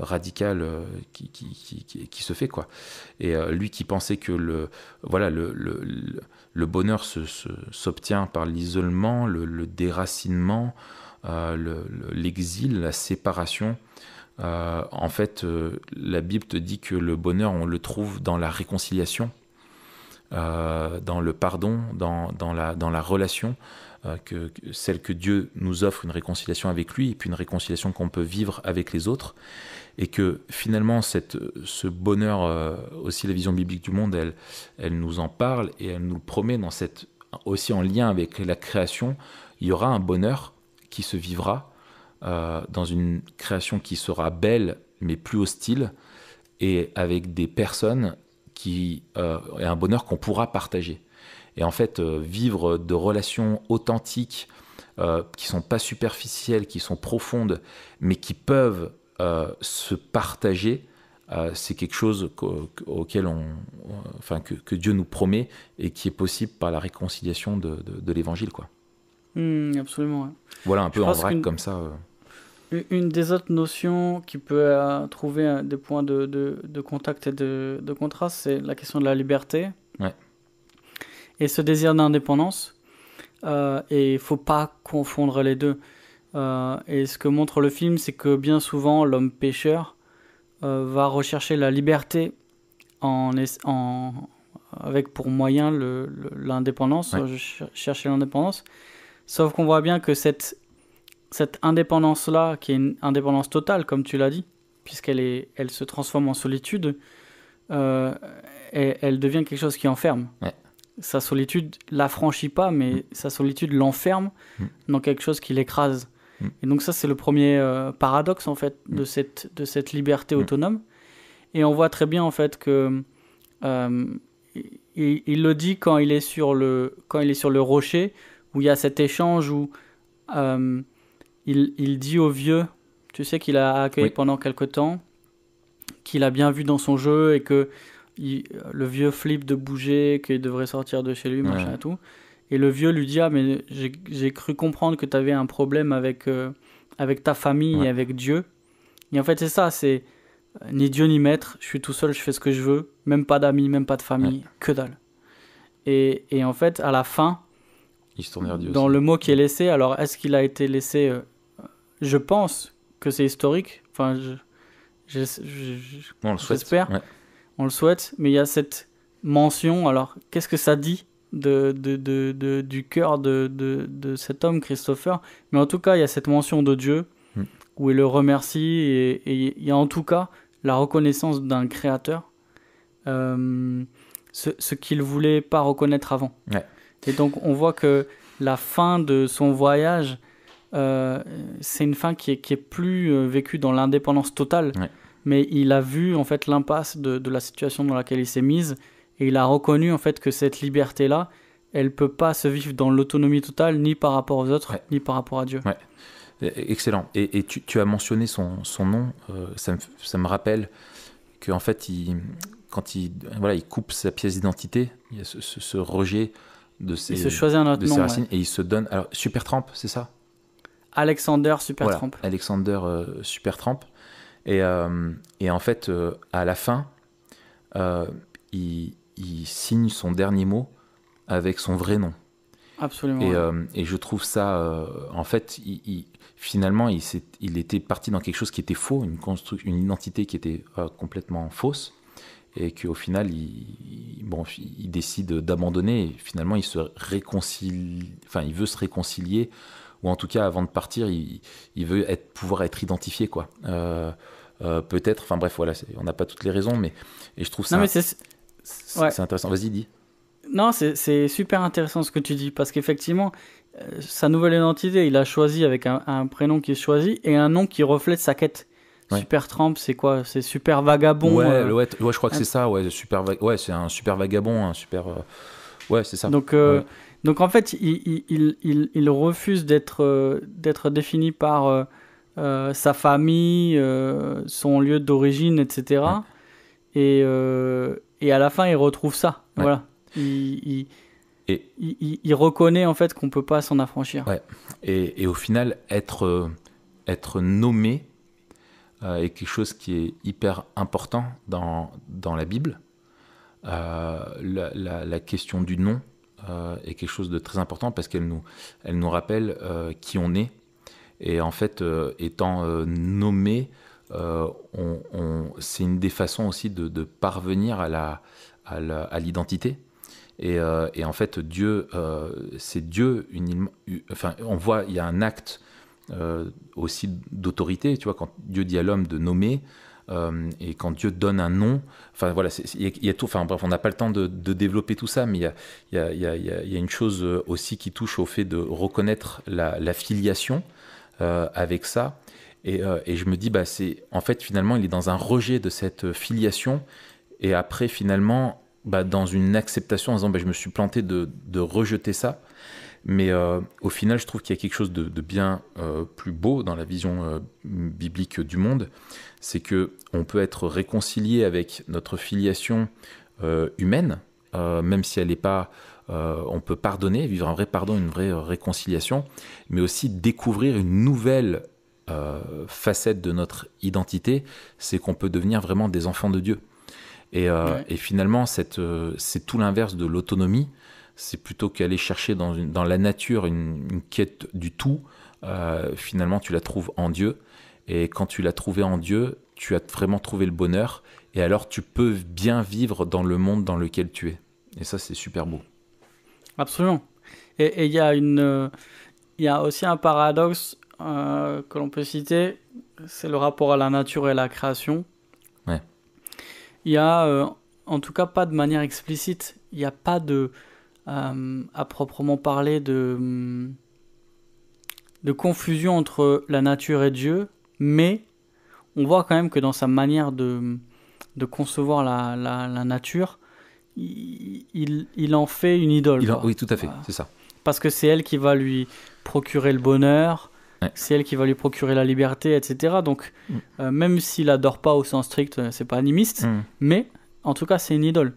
radical qui, se fait. quoi. Et lui qui pensait que le, voilà, le, le bonheur s'obtient par l'isolement, le, déracinement, l'exil, la séparation, euh, en fait, euh, la Bible te dit que le bonheur, on le trouve dans la réconciliation, euh, dans le pardon, dans, la, relation, que, celle que Dieu nous offre, une réconciliation avec lui, et puis une réconciliation qu'on peut vivre avec les autres. Et que finalement, ce bonheur, aussi la vision biblique du monde, elle, elle nous en parle et elle nous le promet dans cette, aussi en lien avec la création, il y aura un bonheur qui se vivra euh, dans une création qui sera belle mais plus hostile et avec des personnes qui euh, et un bonheur qu'on pourra partager. Et en fait, euh, vivre de relations authentiques qui sont pas superficielles, qui sont profondes, mais qui peuvent se partager, c'est quelque chose auquel on, enfin, que, que, Dieu nous promet et qui est possible par la réconciliation de, de, l'Évangile, quoi. Mmh, absolument. Voilà un peu en vrac comme ça. Une des autres notions qui peut euh, trouver euh, des points de, contact et de, contraste, c'est la question de la liberté et ce désir d'indépendance. Euh, et il faut pas confondre les deux. et ce que montre le film, c'est que bien souvent, l'homme pêcheur va rechercher la liberté en, avec pour moyen l'indépendance, chercher l'indépendance. Sauf qu'on voit bien que cette cette indépendance-là, qui est une indépendance totale, comme tu l'as dit, puisqu'elle est, elle se transforme en solitude, et, euh, elle devient quelque chose qui enferme. Sa solitude l'affranchit pas, mais mm. sa solitude l'enferme mm. dans quelque chose qui l'écrase. Mm. Et donc ça, c'est le premier euh, paradoxe, en fait, de, cette, de cette liberté autonome. Et on voit très bien, en fait, que... Euh, il, le dit quand il, est sur le, quand il est sur le rocher, où il y a cet échange où il, dit au vieux, tu sais qu'il a accueilli pendant quelque temps, qu'il a bien vu dans son jeu et que le vieux flippe de bouger, qu'il devrait sortir de chez lui, machin et tout. Et le vieux lui dit Ah, mais j'ai cru comprendre que tu avais un problème avec, euh, avec ta famille et avec Dieu. Et en fait, c'est ça c'est ni Dieu ni maître, je suis tout seul, je fais ce que je veux, même pas d'amis, même pas de famille, que dalle. Et, et, en fait, à la fin, dans le mot qui est laissé, alors est-ce qu'il a été laissé euh, Je pense que c'est historique. Enfin, j'espère. on le souhaite. On le souhaite, mais il y a cette mention. Alors, qu'est-ce que ça dit de, du cœur de, cet homme, Christopher Mais en tout cas, il y a cette mention de Dieu hmm. où il le remercie et il y a en tout cas la reconnaissance d'un créateur. Euh, ce, ce qu'il voulait pas reconnaître avant. Ouais. Et donc on voit que la fin de son voyage, euh, c'est une fin qui est, plus euh, vécue dans l'indépendance totale. Mais il a vu en fait l'impasse de, la situation dans laquelle il s'est mise et il a reconnu en fait que cette liberté là, elle peut pas se vivre dans l'autonomie totale ni par rapport aux autres ni par rapport à Dieu. Excellent. Et, tu, as mentionné son, nom. Euh, ça, me, rappelle qu'en fait, il, quand il, voilà, il coupe sa pièce d'identité, il y a ce rejet de ses, il se choisit un autre nom, racines et il se donne. Alors, Supertramp, c'est ça Alexander Super Voilà, Alexander Super euh, Supertramp. Et, euh, et, en fait, euh, à la fin, il, signe son dernier mot avec son vrai nom. Absolument. Et, et je trouve ça, en fait, il, il, finalement, il, était parti dans quelque chose qui était faux, une, une identité qui était complètement fausse et qu'au final, il, bon, il décide d'abandonner. finalement, il se réconcilie, enfin, il veut se réconcilier, ou en tout cas, avant de partir, il, veut être, pouvoir être identifié, quoi. Euh, euh, peut-être, enfin bref, voilà, on n'a pas toutes les raisons, mais et je trouve ça. Non, mais c'est intéressant. Vas-y, dis. Non, c'est super intéressant ce que tu dis, parce qu'effectivement, euh, sa nouvelle identité, il a choisi avec un, un prénom qui est choisi et un nom qui reflète sa quête Super Trump, c'est quoi C'est Super Vagabond ouais, euh, ouais, je crois que c'est ça. Ouais, super ouais c'est un Super Vagabond, un super. Euh, ouais, c'est ça. Donc, euh, donc en fait, il, il, il, refuse d'être d'être défini par sa famille, son lieu d'origine, etc. Et, et à la fin, il retrouve ça. Voilà. il, il, il, reconnaît en fait qu'on peut pas s'en affranchir. Ouais. Et, et, au final, être, être nommé euh, est quelque chose qui est hyper important dans, dans la Bible. Euh, la, la, question du nom euh, est quelque chose de très important parce qu'elle nous, elle nous rappelle qui on est. Et en fait, étant nommé, c'est une des façons aussi de, parvenir à, à, l'identité. Et, et, en fait, Dieu, c'est Dieu, une, enfin, on voit, il y a un acte euh, aussi d'autorité. Tu vois, quand Dieu dit à l'homme de nommer, euh, et quand Dieu donne un nom, enfin voilà, il y, a tout. Enfin bref, on n'a pas le temps de, développer tout ça, mais il y, a, une chose aussi qui touche au fait de reconnaître la, filiation euh, avec ça. Et, je me dis, bah c'est en fait finalement, il est dans un rejet de cette filiation, et après finalement, bah, dans une acceptation en disant, bah, je me suis planté de, de rejeter ça. Mais euh, au final, je trouve qu'il y a quelque chose de, bien euh, plus beau dans la vision euh, biblique du monde, c'est que on peut être réconcilié avec notre filiation humaine, même si elle n'est pas, on peut pardonner, vivre un vrai pardon, une vraie réconciliation, mais aussi découvrir une nouvelle facette de notre identité, c'est qu'on peut devenir vraiment des enfants de Dieu. et finalement, c'est tout l'inverse de l'autonomie c'est plutôt qu'aller chercher dans, dans, la nature une, quête du tout, euh, finalement tu la trouves en Dieu. Et quand tu l'as trouvée en Dieu, tu as vraiment trouvé le bonheur. Et alors tu peux bien vivre dans le monde dans lequel tu es. Et ça, c'est super beau. Absolument. Et il y a une, euh, il y a aussi un paradoxe euh, que l'on peut citer, c'est le rapport à la nature et à la création. Il n'y y a, en tout cas, pas de manière explicite. Il n'y a pas de, euh, à proprement parler de, hum, de confusion entre la nature et Dieu, mais on voit quand même que dans sa manière de, de concevoir la, la, nature, il, il, en fait une idole. oui, tout à fait, c'est ça. Parce que c'est elle qui va lui procurer le bonheur, c'est elle qui va lui procurer la liberté, etc. Donc, mm. euh, même s'il adore pas au sens strict, euh, c'est pas animiste, mm. mais en tout cas, c'est une idole.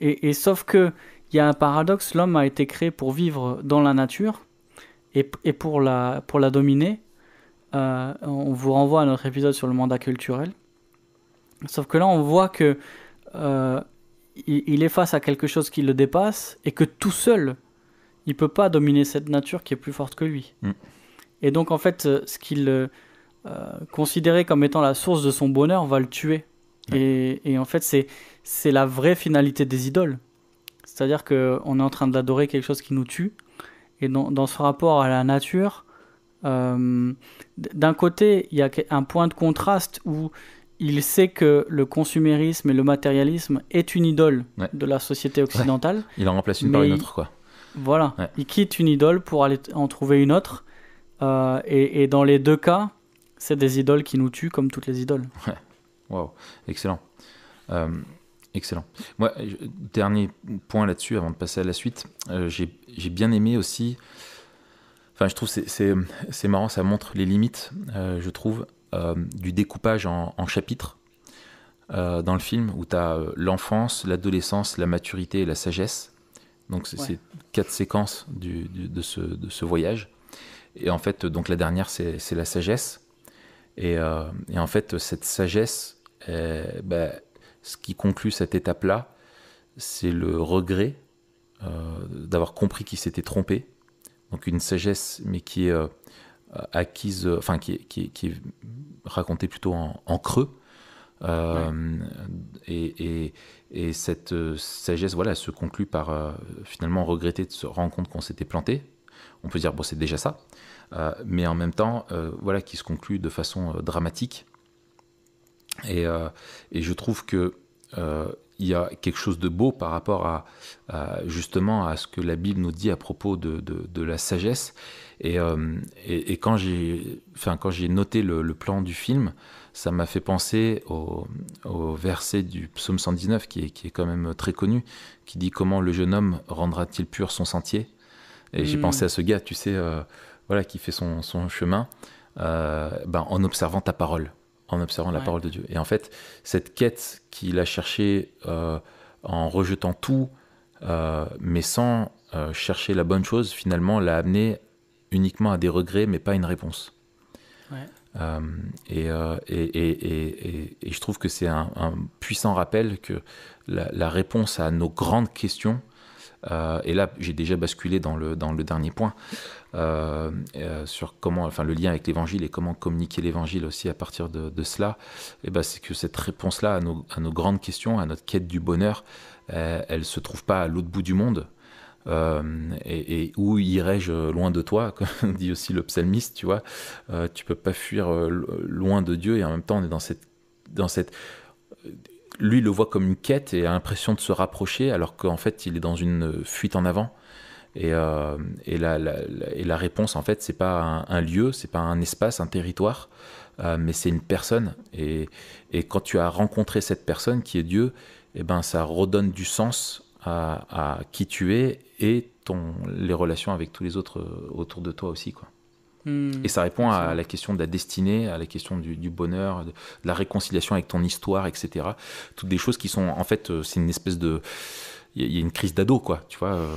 et, et, sauf que il y a un paradoxe, l'homme a été créé pour vivre dans la nature et, pour, la, pour la dominer. Euh, on vous renvoie à notre épisode sur le mandat culturel. Sauf que là, on voit que euh, il, est face à quelque chose qui le dépasse et que tout seul, il peut pas dominer cette nature qui est plus forte que lui. Mm. Et donc, en fait, euh, ce qu'il considérait comme étant la source de son bonheur va le tuer. Et, et en fait, c'est la vraie finalité des idoles c'est-à-dire qu'on est en train d'adorer quelque chose qui nous tue. Et dans, ce rapport à la nature, euh, d'un côté, il y a un point de contraste où il sait que le consumérisme et le matérialisme est une idole de la société occidentale. Il en remplace une par une autre, quoi. Voilà, il quitte une idole pour aller en trouver une autre. Euh, et, dans les deux cas, c'est des idoles qui nous tuent comme toutes les idoles. Ouais. excellent. Euh, Excellent. Moi, dernier point là-dessus avant de passer à la suite, euh, j'ai bien aimé aussi. Enfin, je trouve c'est marrant, ça montre les limites, euh, je trouve, euh, du découpage en, en chapitres dans le film où tu as l'enfance, l'adolescence, la maturité et la sagesse. Donc, c'est quatre séquences de, ce, de, ce, voyage. Et en fait, donc la dernière, c'est la sagesse. Et, en fait, cette sagesse, est, ce qui conclut cette étape-là, c'est le regret euh, d'avoir compris qu'il s'était trompé. Donc une sagesse, mais qui est euh, acquise, enfin qui, est racontée plutôt en, creux. Euh, et, cette sagesse, voilà, se conclut par finalement regretter de se rendre compte qu'on s'était planté. On peut dire bon, c'est déjà ça, mais en même temps, voilà, qui se conclut de façon dramatique euh, et, je trouve que euh, il y a quelque chose de beau par rapport à, justement à ce que la Bible nous dit à propos de, la sagesse. Et, euh, et, et quand j'ai noté le, plan du film, ça m'a fait penser au, verset du psaume 119 qui est, qui est, quand même très connu, qui dit comment le jeune homme rendra-t-il pur son sentier. Et j'ai mm. pensé à ce gars, tu sais, euh, voilà, qui fait son, chemin ben, en observant ta parole en observant la parole de Dieu. Et en fait, cette quête qu'il a cherchée euh, en rejetant tout, euh, mais sans euh, chercher la bonne chose, finalement, l'a amené uniquement à des regrets, mais pas à une réponse. Et, je trouve que c'est un, puissant rappel que la réponse à nos grandes questions, euh, et là, j'ai déjà basculé dans le, dans le dernier point euh, euh, sur comment, enfin, le lien avec l'évangile et comment communiquer l'évangile aussi à partir de, cela. Et eh ben, c'est que cette réponse-là à nos, grandes questions, à notre quête du bonheur, elle se trouve pas à l'autre bout du monde. et, où irais-je loin de toi, comme dit aussi le psalmiste, tu vois. tu peux pas fuir loin de Dieu et en même temps on est dans cette, dans cette lui le voit comme une quête et a l'impression de se rapprocher alors qu'en fait il est dans une euh, fuite en avant. Euh, et, la, réponse en fait c'est pas un, lieu, c'est pas un espace, un territoire, euh, mais c'est une personne. Et, quand tu as rencontré cette personne qui est Dieu, et eh ben ça redonne du sens à, qui tu es et ton, les relations avec tous les autres autour de toi aussi quoi. Hmm. Et ça répond à la question de la destinée, à la question du, bonheur, de, la réconciliation avec ton histoire, etc. Toutes des choses qui sont, en fait, euh, c'est une espèce de. Il y, a une crise d'ado, quoi, tu vois. Euh,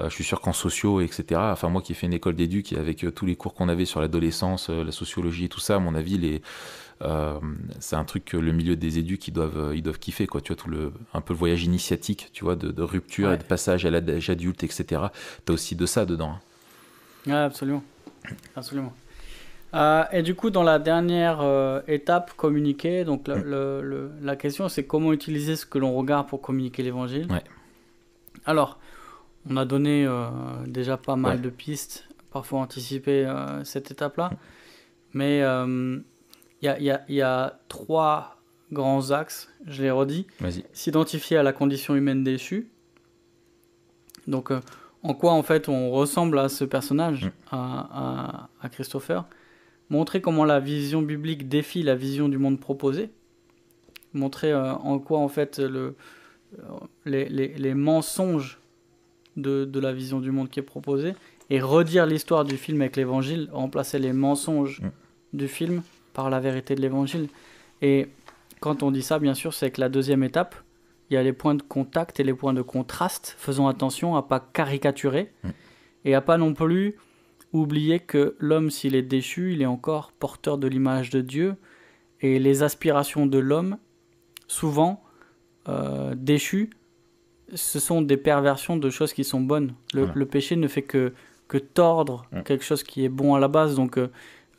euh, je suis sûr qu'en sociaux, etc. Enfin, moi qui ai fait une école d'éduc avec tous les cours qu'on avait sur l'adolescence, la sociologie et tout ça, à mon avis, c'est un truc que le milieu des éduques ils doivent ils doivent kiffer quoi tu vois tout le un peu le voyage initiatique tu vois de, rupture et de passage à l'âge adulte etc t'as aussi de ça dedans ah, absolument Absolument. Euh, et du coup, dans la dernière euh, étape, communiquer, donc la, question c'est comment utiliser ce que l'on regarde pour communiquer l'évangile. Alors, on a donné euh, déjà pas mal de pistes, parfois anticipé cette étape-là, mais il y, a trois grands axes, je les redis. S'identifier à la condition humaine déçue. Donc, en quoi en fait on ressemble à ce personnage, mm. à, Christopher, montrer comment la vision biblique défie la vision du monde proposée. montrer euh, en quoi en fait le, euh, les, mensonges de, la vision du monde qui est proposée, et redire l'histoire du film avec l'évangile, remplacer les mensonges mm. du film par la vérité de l'évangile. Et quand on dit ça, bien sûr, c'est que la deuxième étape, il y a les points de contact et les points de contraste. Faisons attention à pas caricaturer mm. et à pas non plus oublier que l'homme, s'il est déchu, il est encore porteur de l'image de Dieu et les aspirations de l'homme, souvent euh, ce sont des perversions de choses qui sont bonnes. Le, péché ne fait que, que tordre mm. quelque chose qui est bon à la base, donc euh,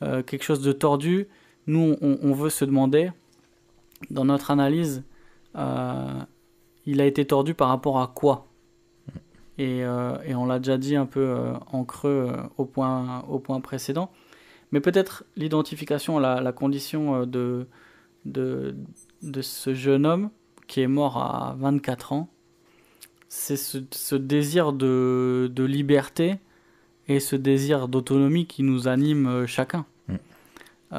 euh, quelque chose de tordu. Nous, on, veut se demander, dans notre analyse, euh, il a été tordu par rapport à quoi et, euh, on l'a déjà dit un peu euh, en creux euh, au, point, au point précédent. Mais peut-être l'identification, la, la, condition de, de, ce jeune homme qui est mort à 24 ans, c'est ce, désir de, liberté et ce désir d'autonomie qui nous anime chacun. Mm.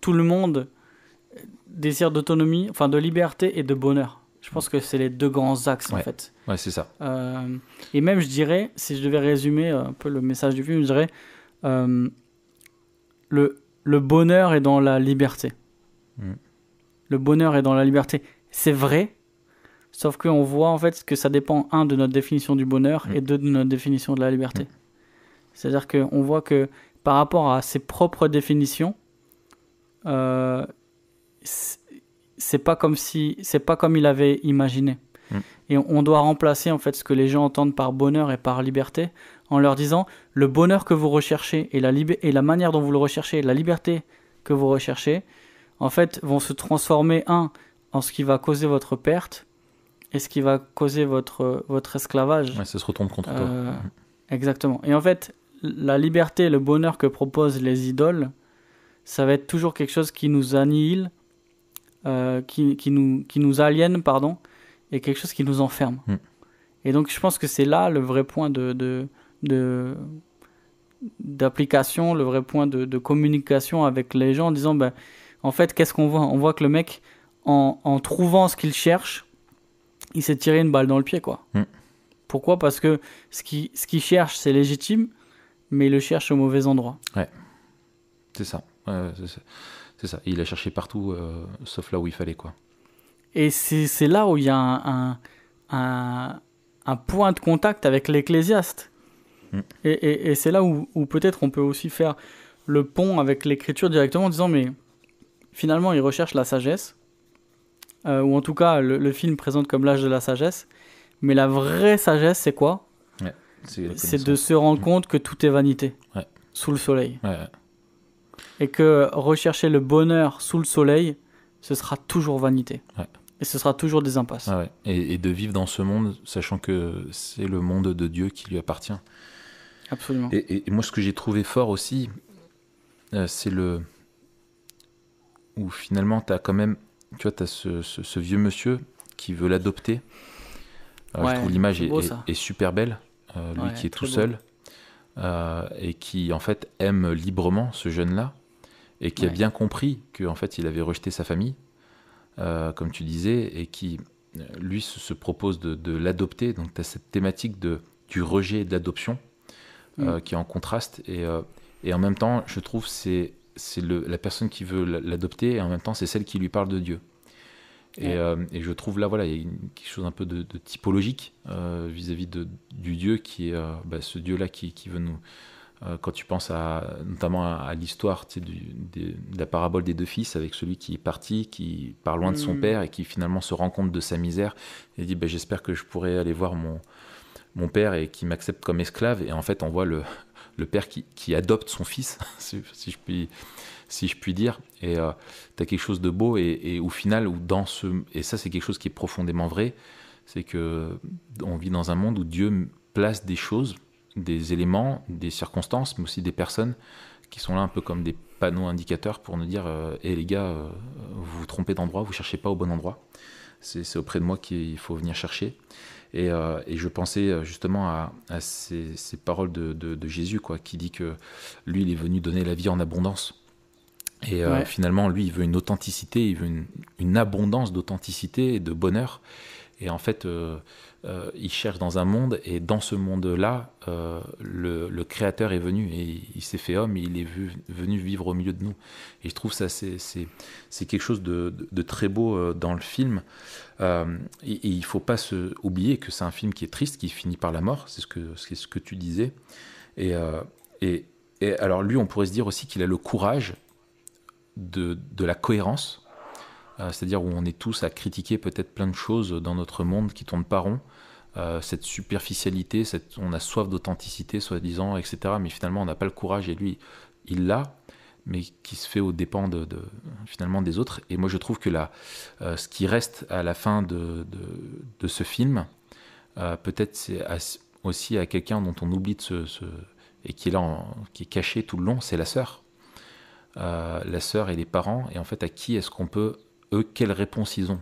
tout le monde désire d'autonomie, enfin de liberté et de bonheur. Je pense que c'est les deux grands axes en fait. Ouais, c'est ça. Euh, et même, je dirais, si je devais résumer un peu le message du film, je dirais euh, le, le bonheur est dans la liberté. Mm. Le bonheur est dans la liberté. C'est vrai, sauf qu'on voit en fait que ça dépend, un, de notre définition du bonheur mm. et deux, de notre définition de la liberté. Mm. C'est-à-dire qu'on voit que par rapport à ses propres définitions, euh, c'est pas comme si c'est pas comme il avait imaginé. Hmm. Et on doit remplacer en fait ce que les gens entendent par bonheur et par liberté en leur disant le bonheur que vous recherchez et la, et la manière dont vous le recherchez, la liberté que vous recherchez, en fait vont se transformer un en ce qui va causer votre perte et ce qui va causer votre, votre esclavage. ça se retourne contre toi. Euh, exactement. Et en fait, la liberté et le bonheur que proposent les idoles, ça va être toujours quelque chose qui nous annihile euh, qui, nous, qui nous aliène pardon, et quelque chose qui nous enferme. Hmm. Et donc je pense que c'est là le vrai point de, d'application, le vrai point de, communication avec les gens en disant ben, en fait, qu'est-ce qu'on voit On voit que le mec, en, trouvant ce qu'il cherche, il s'est tiré une balle dans le pied. quoi. Hmm. Pourquoi Parce que ce qu'il ce cherche, c'est légitime, mais il le cherche au mauvais endroit. c'est ça. Ouais, c'est ça. C'est ça. Il a cherché partout, euh, sauf là où il fallait, quoi. Et c'est là où il y a un, point de contact avec l'ecclésiaste. Mm. Et, c'est là où, peut-être on peut aussi faire le pont avec l'écriture directement en disant, mais finalement, il recherche la sagesse. Euh, ou en tout cas, le, film présente comme l'âge de la sagesse. Mais la vraie sagesse, c'est quoi C'est de se rendre compte que tout est vanité sous le soleil. Ouais, et que rechercher le bonheur sous le soleil, ce sera toujours vanité. Et ce sera toujours des impasses. et, de vivre dans ce monde, sachant que c'est le monde de Dieu qui lui appartient. Absolument. Et, moi, ce que j'ai trouvé fort aussi, euh, c'est le. où finalement, tu as quand même. Tu vois, tu as ce, vieux monsieur qui veut l'adopter. Euh, je trouve l'image est, super belle. Euh, lui qui est tout seul. et qui, en fait, aime librement ce jeune-là et qui a bien compris qu'en fait il avait rejeté sa famille, euh, comme tu disais, et qui euh, lui se propose de, l'adopter. Donc tu as cette thématique de, du rejet et de l'adoption euh, mm. qui est en contraste. Et, et, en même temps, je trouve c'est c'est la personne qui veut l'adopter et en même temps c'est celle qui lui parle de Dieu. Et, et, je trouve là, voilà, il y a quelque chose un peu de, typologique vis-à-vis de du Dieu qui est bah, ce Dieu-là qui, qui, veut nous, euh, quand tu penses à, notamment à, l'histoire de, la parabole des deux fils avec celui qui est parti, qui part loin de son mm. père et qui finalement se rend compte de sa misère et dit bah, J'espère que je pourrai aller voir mon, mon père et qui m'accepte comme esclave. Et en fait, on voit le, le père qui, qui, adopte son fils, si, je puis, si je puis dire. Et euh, tu as quelque chose de beau et, et au final, ou dans ce, et ça, c'est quelque chose qui est profondément vrai c'est que on vit dans un monde où Dieu place des choses des éléments, des circonstances, mais aussi des personnes qui sont là un peu comme des panneaux indicateurs pour nous dire hé euh, les gars, euh, vous vous trompez d'endroit, vous cherchez pas au bon endroit. C'est auprès de moi qu'il faut venir chercher. Et, euh, je pensais justement à, ces, paroles de, Jésus, quoi, qui dit que lui, il est venu donner la vie en abondance. Et finalement, lui, il veut une authenticité, il veut une, abondance d'authenticité et de bonheur. Et en fait, euh, il cherche dans un monde, et dans ce monde-là, euh, le, Créateur est venu, et il s'est fait homme, et il est venu vivre au milieu de nous. Et je trouve ça, c'est quelque chose de, très beau euh, dans le film. et, il ne faut pas se oublier que c'est un film qui est triste, qui finit par la mort, c'est ce que, ce que tu disais. Et, et alors lui, on pourrait se dire aussi qu'il a le courage de, de la cohérence euh, c'est-à-dire où on est tous à critiquer peut-être plein de choses dans notre monde qui tournent pas rond. Euh, cette superficialité, cette, on a soif d'authenticité, soi-disant, etc. Mais finalement, on n'a pas le courage, et lui, il l'a, mais qui se fait aux dépens de, finalement des autres. Et moi, je trouve que là, euh, ce qui reste à la fin de, de, ce film, peut-être c'est aussi à quelqu'un dont on oublie de se, et qui est là, qui est caché tout le long, c'est la sœur. la sœur et les parents, et en fait, à qui est-ce qu'on peut eux, quelle réponse ils ont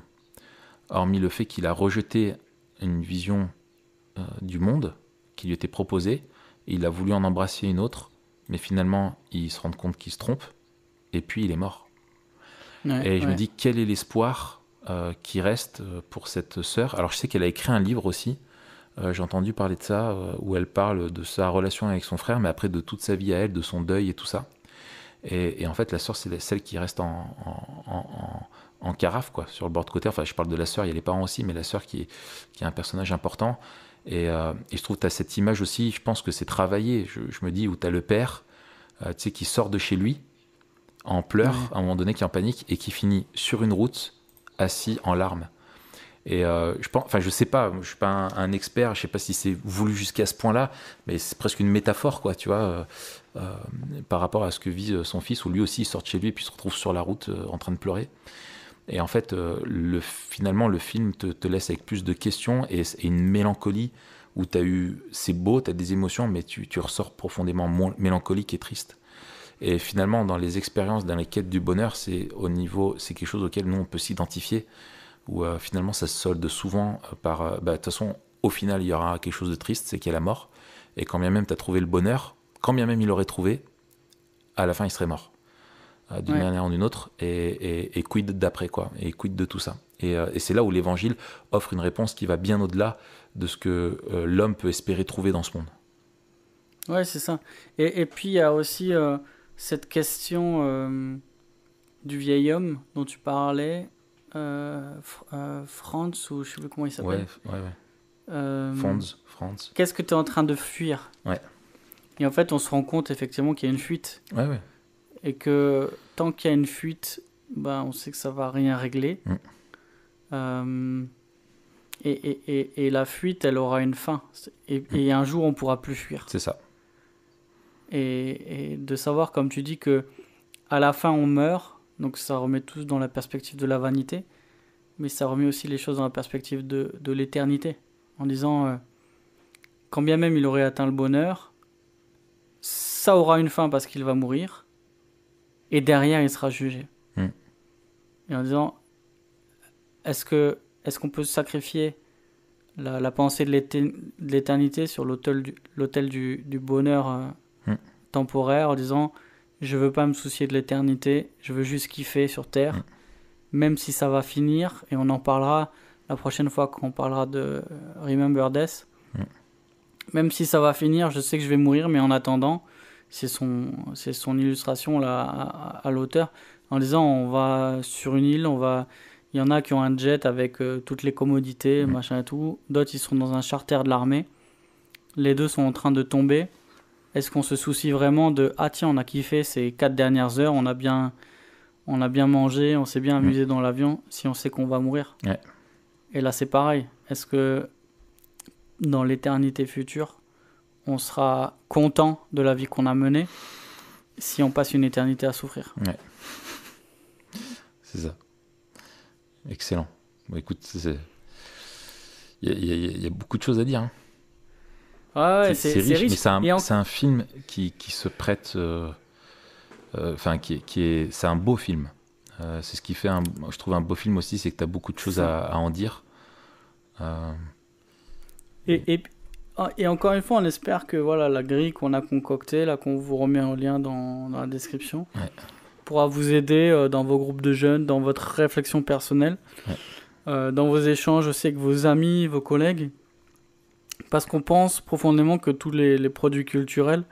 Hormis le fait qu'il a rejeté une vision euh, du monde qui lui était proposée, il a voulu en embrasser une autre, mais finalement, il se rend compte qu'il se trompe, et puis il est mort. et je me dis, quel est l'espoir euh, qui reste euh, pour cette sœur Alors, je sais qu'elle a écrit un livre aussi, j'ai entendu parler de ça, où elle parle de sa relation avec son frère, mais après de toute sa vie à elle, de son deuil et tout ça. Et, en fait, la sœur, c'est celle qui reste en, en carafe, quoi, sur le bord de côté. Enfin, je parle de la sœur, il y a les parents aussi, mais la sœur qui est, qui est un personnage important. Et, euh, et je trouve que tu as cette image aussi, je pense que c'est travaillé, je, me dis, où tu as le père, euh, tu sais, qui sort de chez lui, en pleurs, à un moment donné, qui est en panique, et qui finit sur une route, assis en larmes. Et euh, je pense, enfin, je sais pas, je suis pas un, expert, je sais pas si c'est voulu jusqu'à ce point-là, mais c'est presque une métaphore, quoi, tu vois, par rapport à ce que vit son fils, où lui aussi il sort de chez lui et puis se retrouve sur la route en train de pleurer. Et en fait, euh, finalement, le film te, laisse avec plus de questions et, une mélancolie où tu as eu, c'est beau, tu as des émotions, mais tu, ressors profondément mélancolique et triste. Et finalement, dans les expériences, dans les quêtes du bonheur, c'est au niveau, c'est quelque chose auquel nous on peut s'identifier, où euh, finalement ça se solde souvent euh, par, bah, de toute façon, au final, il y aura quelque chose de triste, c'est qu'il y a la mort. Et quand bien même tu as trouvé le bonheur, quand bien même il l'aurait trouvé, à la fin il serait mort. Euh, d'une manière ou d'une autre, et, quid d'après quoi, et quid de tout ça. Euh, et, c'est là où l'évangile offre une réponse qui va bien au-delà de ce que euh, l'homme peut espérer trouver dans ce monde. Ouais, c'est ça. Et, puis il y a aussi cette question du vieil homme dont tu parlais, Franz, ou je sais plus comment il s'appelle. Ouais, ouais, Franz, Franz. Qu'est-ce que tu es en train de fuir Ouais. Et en fait, on se rend compte effectivement qu'il y a une fuite. Ouais, ouais et que tant qu'il y a une fuite, ben, on sait que ça va rien régler. Mm. Euh, et, la fuite, elle aura une fin. Mm. Et, un jour, on pourra plus fuir. C'est ça. Et, de savoir, comme tu dis, que à la fin, on meurt. Donc ça remet tous dans la perspective de la vanité. Mais ça remet aussi les choses dans la perspective de, l'éternité. En disant, euh, quand bien même il aurait atteint le bonheur, ça aura une fin parce qu'il va mourir et derrière il sera jugé. Mm. Et en disant, est-ce que est-ce qu'on peut sacrifier la, pensée de l'éternité sur l'autel du, du, bonheur euh, mm. temporaire en disant, je veux pas me soucier de l'éternité, je veux juste kiffer sur terre, mm. même si ça va finir et on en parlera la prochaine fois qu'on parlera de Remember Death. Même si ça va finir, je sais que je vais mourir, mais en attendant, c'est son, c'est son illustration là, à, l'auteur, en disant on va sur une île, on va, il y en a qui ont un jet avec euh, toutes les commodités, machin et tout, d'autres ils sont dans un charter de l'armée, les deux sont en train de tomber. Est-ce qu'on se soucie vraiment de ah tiens on a kiffé ces quatre dernières heures, on a bien, on a bien mangé, on s'est bien amusé dans l'avion, si on sait qu'on va mourir. Et là c'est pareil. Est-ce que dans l'éternité future, on sera content de la vie qu'on a menée si on passe une éternité à souffrir. C'est ça. Excellent. Bon, écoute, il y, a beaucoup de choses à dire. Hein. c'est riche, mais c'est un, film qui, se prête. Euh, euh, enfin, qui, est. C'est un beau film. Euh, c'est ce qui fait, un, je trouve, un beau film aussi, c'est que tu as beaucoup de choses à, en dire. Et, et, ah, et encore une fois, on espère que voilà, la grille qu'on a concoctée, là qu'on vous remet en lien dans, dans la description, pourra vous aider euh, dans vos groupes de jeunes, dans votre réflexion personnelle, euh, dans vos échanges aussi avec vos amis, vos collègues. Parce qu'on pense profondément que tous les, produits culturels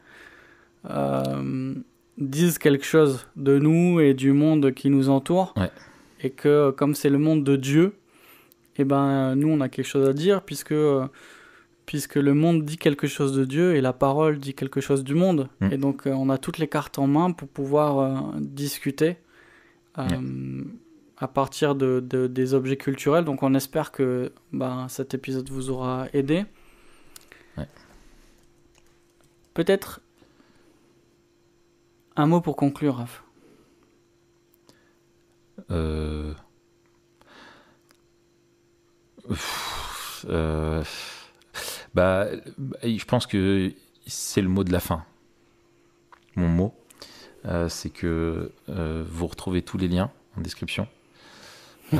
euh, disent quelque chose de nous et du monde qui nous entoure. Et que comme c'est le monde de Dieu, et eh ben, nous, on a quelque chose à dire puisque puisque le monde dit quelque chose de Dieu et la parole dit quelque chose du monde. Mm. Et donc, euh, on a toutes les cartes en main pour pouvoir euh, discuter euh, à partir de, des objets culturels. Donc, on espère que ben, cet épisode vous aura aidé. Peut-être un mot pour conclure, Raph. euh... Bah, je pense que c'est le mot de la fin. Mon mot, euh, c'est que euh, vous retrouvez tous les liens en description. Euh,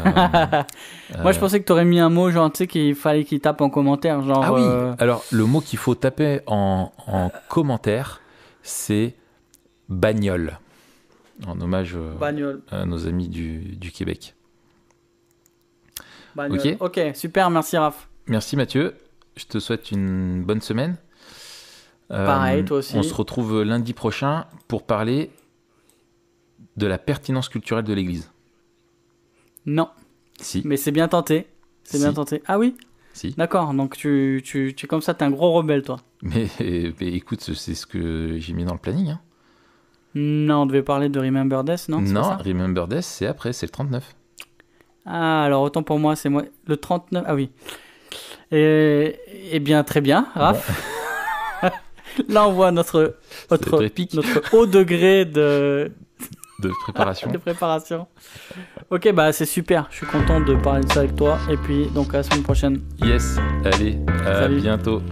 Moi, je pensais que tu aurais mis un mot, genre, tu sais, qu'il fallait qu'il tape en commentaire. Genre, ah oui, alors le mot qu'il faut taper en, commentaire, c'est bagnole, en hommage à nos amis du, Québec. Bagnole. Ok, ok, super, merci Raph. Merci Mathieu. Je te souhaite une bonne semaine. Euh, Pareil, toi aussi. On se retrouve lundi prochain pour parler de la pertinence culturelle de l'Église. Non. Si. Mais c'est bien tenté. C'est bien tenté. Ah oui Si. D'accord, donc tu, tu, tu es comme ça, tu es un gros rebelle, toi. Mais, écoute, c'est ce que j'ai mis dans le planning. Hein. Non, on devait parler de Remember Death, non Non, Remember Death, c'est après, c'est le 39. Ah, alors autant pour moi, c'est moi. Le 39, ah oui. Et, eh bien, très bien, Raph. Là, on voit notre, notre, notre haut degré de, de préparation. de préparation. Ok, bah c'est super. Je suis content de parler de ça avec toi. Et puis, donc à la semaine prochaine. Yes, allez, à bientôt.